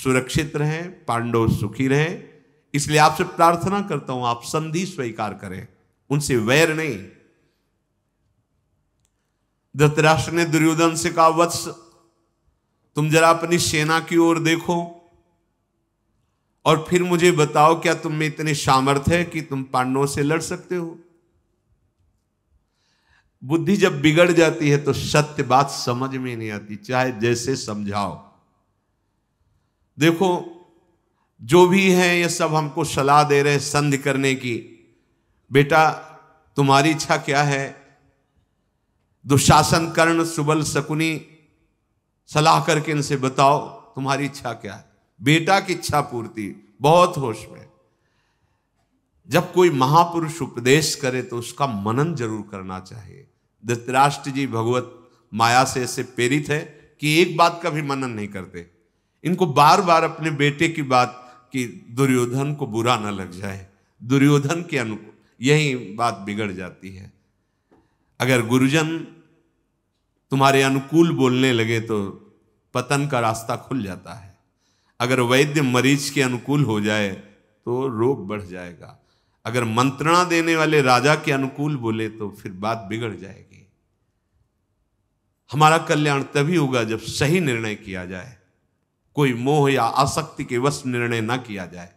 [SPEAKER 1] सुरक्षित रहें पांडव सुखी रहें इसलिए आपसे प्रार्थना करता हूं आप संधि स्वीकार करें उनसे वैर नहीं धृतराष्ट्र ने दुर्योधन से कहा वत्स तुम जरा अपनी सेना की ओर देखो और फिर मुझे बताओ क्या तुम में इतने सामर्थ्य है कि तुम पांडवों से लड़ सकते हो बुद्धि जब बिगड़ जाती है तो सत्य बात समझ में नहीं आती चाहे जैसे समझाओ देखो जो भी हैं ये सब हमको सलाह दे रहे हैं संध करने की बेटा तुम्हारी इच्छा क्या है दुशासन कर्ण सुबल शकुनी सलाह करके इनसे बताओ तुम्हारी इच्छा क्या है बेटा की इच्छा पूर्ति बहुत होश में जब कोई महापुरुष उपदेश करे तो उसका मनन जरूर करना चाहिए धृतराष्ट्र जी भगवत माया से ऐसे प्रेरित है कि एक बात का भी मनन नहीं करते इनको बार बार अपने बेटे की बात कि दुर्योधन को बुरा ना लग जाए दुर्योधन के अनुकूल यही बात बिगड़ जाती है अगर गुरुजन तुम्हारे अनुकूल बोलने लगे तो पतन का रास्ता खुल जाता है अगर वैद्य मरीज के अनुकूल हो जाए तो रोग बढ़ जाएगा अगर मंत्रणा देने वाले राजा के अनुकूल बोले तो फिर बात बिगड़ जाएगी हमारा कल्याण तभी होगा जब सही निर्णय किया जाए कोई मोह या आसक्ति के वश निर्णय ना किया जाए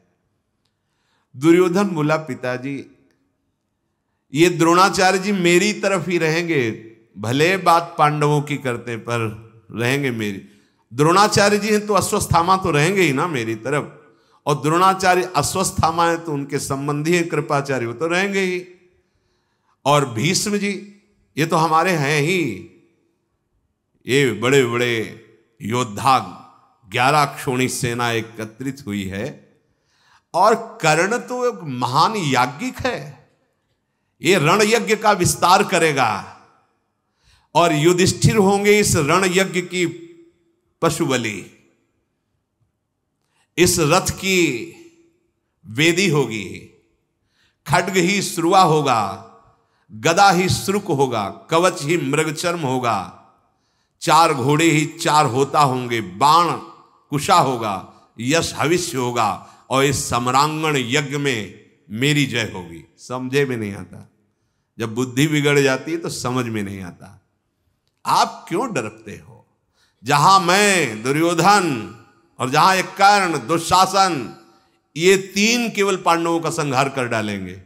[SPEAKER 1] दुर्योधन बोला पिताजी ये द्रोणाचार्य जी मेरी तरफ ही रहेंगे भले बात पांडवों की करते पर रहेंगे मेरी द्रोणाचार्य जी हैं तो अश्वस्थामा तो रहेंगे ही ना मेरी तरफ और द्रोणाचार्य अश्वस्थामा है तो उनके संबंधी हैं कृपाचार्य वो तो रहेंगे ही और भीष्म जी ये तो हमारे हैं ही ये बड़े बड़े योद्धा ग्यारह क्षोणी सेना एकत्रित हुई है और कर्ण तो एक महान याज्ञिक है ये रण यज्ञ का विस्तार करेगा और युधिष्ठिर होंगे इस रण यज्ञ की पशु बलि इस रथ की वेदी होगी खड्ग ही श्रुआ होगा गदा ही श्रुक होगा कवच ही मृगचर्म होगा चार घोड़े ही चार होता होंगे बाण कुशा होगा यश हविष्य होगा और इस सम्रांगण यज्ञ में मेरी जय होगी समझे में नहीं आता जब बुद्धि बिगड़ जाती है तो समझ में नहीं आता आप क्यों डरते हो जहां मैं दुर्योधन और जहां एक कर्ण दुशासन ये तीन केवल पांडवों का संहार कर डालेंगे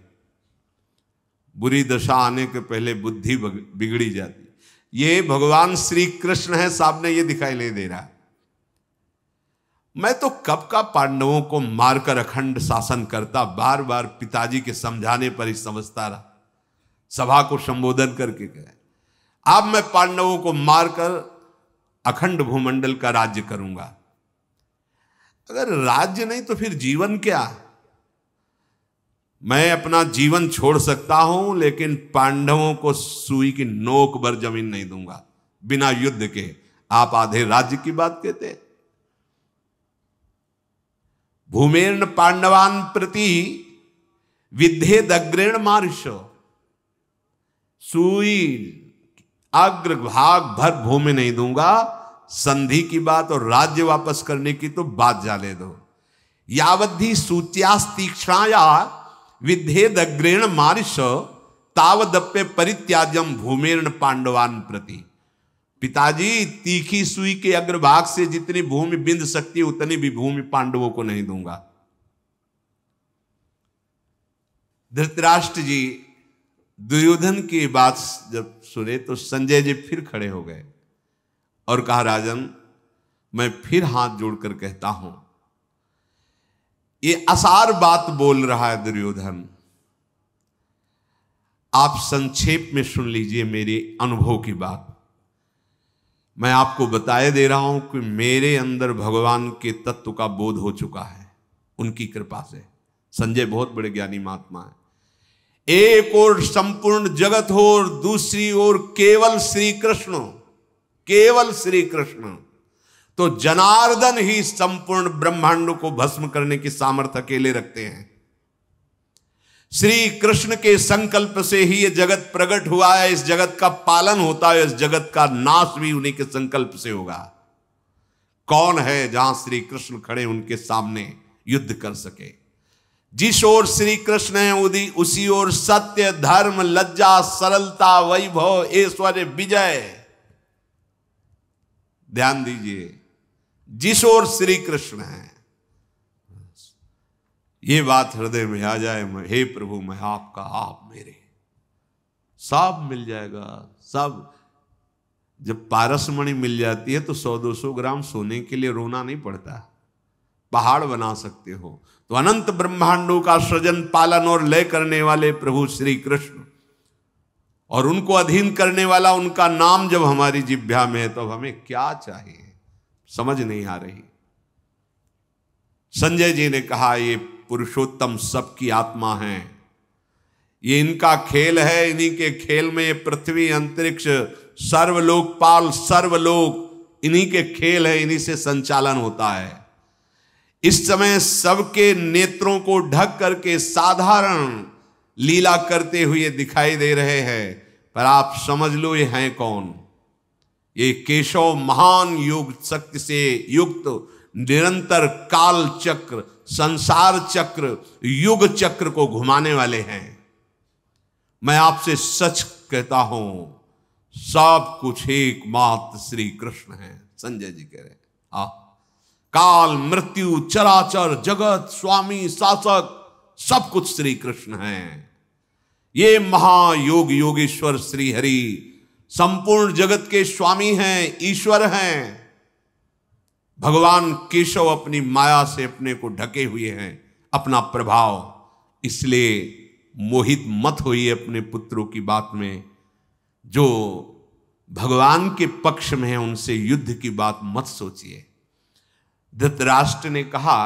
[SPEAKER 1] बुरी दशा आने के पहले बुद्धि बिगड़ी जाती ये भगवान श्री कृष्ण है सामने ये दिखाई नहीं दे रहा मैं तो कब का पांडवों को मारकर अखंड शासन करता बार बार पिताजी के समझाने पर ही समझता रहा सभा को संबोधन करके गए अब मैं पांडवों को मारकर अखंड भूमंडल का राज्य करूंगा अगर राज्य नहीं तो फिर जीवन क्या मैं अपना जीवन छोड़ सकता हूं लेकिन पांडवों को सुई की नोक पर जमीन नहीं दूंगा बिना युद्ध के आप आधे राज्य की बात कहते हैं भूमेर्ण पांडवान प्रति दग्रेण मारिश सुई अग्र भाग भर भूमि नहीं दूंगा संधि की बात और राज्य वापस करने की तो बात जाने दो यावधि सूच्यास विधे विधेदग्रेण मारिश तावदप्य परित्याजम भूमेर्ण पांडवान प्रति पिताजी तीखी सुई के अग्रभाग से जितनी भूमि बिंद सकती है उतनी भी भूमि पांडवों को नहीं दूंगा धृतराष्ट्र जी दुर्योधन की बात जब सुने तो संजय जी फिर खड़े हो गए और कहा राजन मैं फिर हाथ जोड़कर कहता हूं ये असार बात बोल रहा है दुर्योधन आप संक्षेप में सुन लीजिए मेरे अनुभव की बात मैं आपको बताए दे रहा हूं कि मेरे अंदर भगवान के तत्व का बोध हो चुका है उनकी कृपा से संजय बहुत बड़े ज्ञानी महात्मा है एक और संपूर्ण जगत हो और दूसरी ओर केवल श्री कृष्ण केवल श्री कृष्ण तो जनार्दन ही संपूर्ण ब्रह्मांड को भस्म करने की सामर्थ्य अकेले रखते हैं श्री कृष्ण के संकल्प से ही यह जगत प्रकट हुआ है इस जगत का पालन होता है इस जगत का नाश भी उन्हीं के संकल्प से होगा कौन है जहां श्री कृष्ण खड़े उनके सामने युद्ध कर सके जिस ओर श्री कृष्ण है उदी उसी ओर सत्य धर्म लज्जा सरलता वैभव ऐश्वर्य विजय ध्यान दीजिए जिस ओर श्री कृष्ण है ये बात हृदय में आ जाए हे प्रभु मैं आपका आप मेरे सब मिल जाएगा सब जब पारसमणि मिल जाती है तो सौ दो सौ ग्राम सोने के लिए रोना नहीं पड़ता पहाड़ बना सकते हो तो अनंत ब्रह्मांडों का सृजन पालन और लय करने वाले प्रभु श्री कृष्ण और उनको अधीन करने वाला उनका नाम जब हमारी जिभ्या में है तो हमें क्या चाहिए समझ नहीं आ रही संजय जी ने कहा ये पुरुषोत्तम सबकी आत्मा है ये इनका खेल है इन्हीं के खेल में ये पृथ्वी अंतरिक्ष सर्वलोकपाल सर्वलोक इन्हीं के खेल है इन्हीं से संचालन होता है इस समय सबके नेत्रों को ढक करके साधारण लीला करते हुए दिखाई दे रहे हैं पर आप समझ लो ये हैं कौन ये केशव महान योग शक्ति से युक्त निरंतर काल चक्र संसार चक्र युग चक्र को घुमाने वाले हैं मैं आपसे सच कहता हूं सब कुछ एक मात्र श्री कृष्ण है संजय जी कह रहे हैं आ हाँ। काल मृत्यु चराचर जगत स्वामी शासक सब कुछ श्री कृष्ण है ये महायोग योगेश्वर श्री हरि संपूर्ण जगत के स्वामी हैं ईश्वर हैं भगवान केशव अपनी माया से अपने को ढके हुए हैं अपना प्रभाव इसलिए मोहित मत होइए अपने पुत्रों की बात में जो भगवान के पक्ष में है उनसे युद्ध की बात मत सोचिए धृतराष्ट्र ने कहा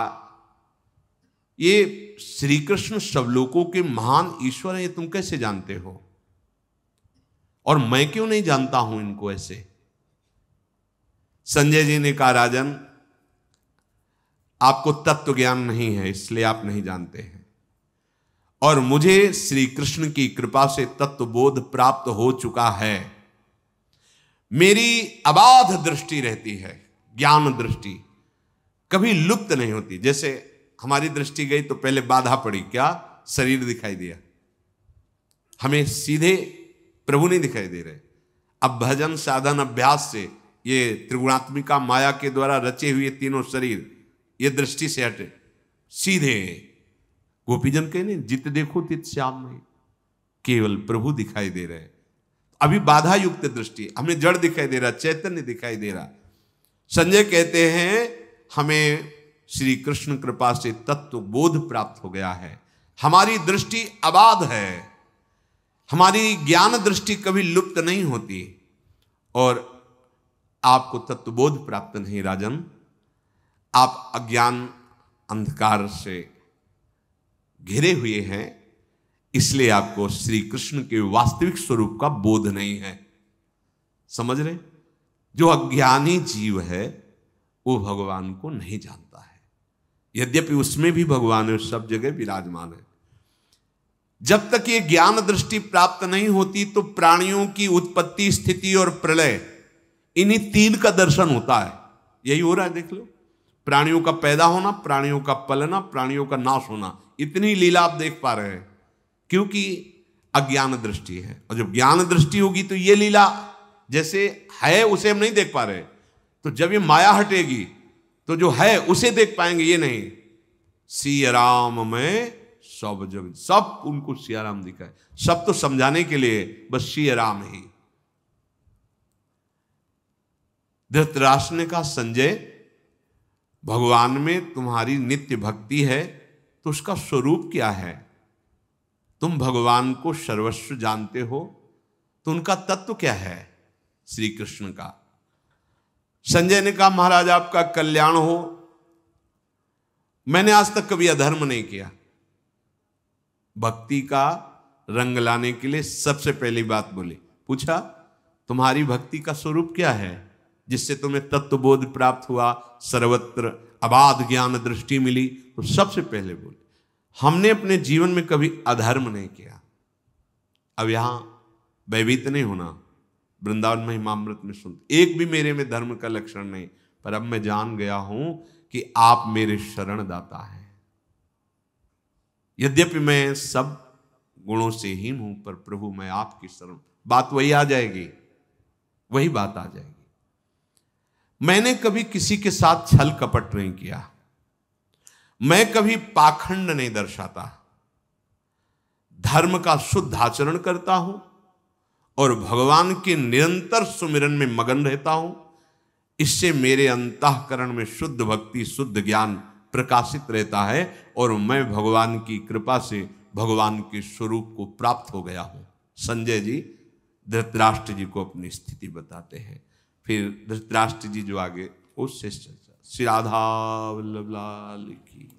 [SPEAKER 1] ये श्री कृष्ण सबलोकों के महान ईश्वर हैं ये तुम कैसे जानते हो और मैं क्यों नहीं जानता हूं इनको ऐसे संजय जी ने कहा राजन आपको तत्व ज्ञान नहीं है इसलिए आप नहीं जानते हैं और मुझे श्री कृष्ण की कृपा से तत्व बोध प्राप्त हो चुका है मेरी अबाध दृष्टि रहती है ज्ञान दृष्टि कभी लुप्त नहीं होती जैसे हमारी दृष्टि गई तो पहले बाधा पड़ी क्या शरीर दिखाई दिया हमें सीधे प्रभु नहीं दिखाई दे रहे अब भजन साधन अभ्यास से ये त्रिगुणात्मिका माया के द्वारा रचे हुए तीनों शरीर ये दृष्टि से हटे सीधे गोपीजन कहने जित देखो तित श्याम में केवल प्रभु दिखाई दे रहे अभी बाधा युक्त दृष्टि हमें जड़ दिखाई दे रहा चैतन्य दिखाई दे रहा संजय कहते हैं हमें श्री कृष्ण कृपा से तत्व बोध प्राप्त हो गया है हमारी दृष्टि अबाध है हमारी ज्ञान दृष्टि कभी लुप्त नहीं होती और आपको तत्वबोध प्राप्त नहीं राजन आप अज्ञान अंधकार से घिरे हुए हैं इसलिए आपको श्री कृष्ण के वास्तविक स्वरूप का बोध नहीं है समझ रहे जो अज्ञानी जीव है वो भगवान को नहीं जानता है यद्यपि उसमें भी भगवान है सब जगह विराजमान है जब तक ये ज्ञान दृष्टि प्राप्त नहीं होती तो प्राणियों की उत्पत्ति स्थिति और प्रलय इन्हीं तीन का दर्शन होता है यही हो रहा है देख लो प्राणियों का पैदा होना प्राणियों का पलना प्राणियों का नाश होना इतनी लीला आप देख पा रहे हैं क्योंकि अज्ञान दृष्टि है और जब ज्ञान दृष्टि होगी तो ये लीला जैसे है उसे हम नहीं देख पा रहे तो जब ये माया हटेगी तो जो है उसे देख पाएंगे ये नहीं सियाराम में सब जग सब उनको सियाराम दिखाए सब तो समझाने के लिए बस सियाराम ही धृतराष्ट्र ने कहा संजय भगवान में तुम्हारी नित्य भक्ति है तो उसका स्वरूप क्या है तुम भगवान को सर्वस्व जानते हो तो उनका तत्व क्या है श्री कृष्ण का संजय ने कहा महाराज आपका कल्याण हो मैंने आज तक कभी अधर्म नहीं किया भक्ति का रंग लाने के लिए सबसे पहली बात बोली पूछा तुम्हारी भक्ति का स्वरूप क्या है जिससे तुम्हें तत्व बोध प्राप्त हुआ सर्वत्र अबाध ज्ञान दृष्टि मिली तो सबसे पहले बोले हमने अपने जीवन में कभी अधर्म नहीं किया अब यहां भयभीत नहीं होना वृंदावन महिमामृत में सुन एक भी मेरे में धर्म का लक्षण नहीं पर अब मैं जान गया हूं कि आप मेरे शरणदाता हैं यद्यपि मैं सब गुणों से हीन हूं पर प्रभु मैं आपकी शरण बात वही आ जाएगी वही बात आ जाएगी मैंने कभी किसी के साथ छल कपट नहीं किया मैं कभी पाखंड नहीं दर्शाता धर्म का शुद्ध आचरण करता हूं और भगवान के निरंतर सुमिरन में मगन रहता हूं इससे मेरे अंतकरण में शुद्ध भक्ति शुद्ध ज्ञान प्रकाशित रहता है और मैं भगवान की कृपा से भगवान के स्वरूप को प्राप्त हो गया हूं संजय जी धृतराष्ट्र जी को अपनी स्थिति बताते हैं फिर धृतराष्ट्र जी जो आगे उससे श्री राधा वल्लभ लाल की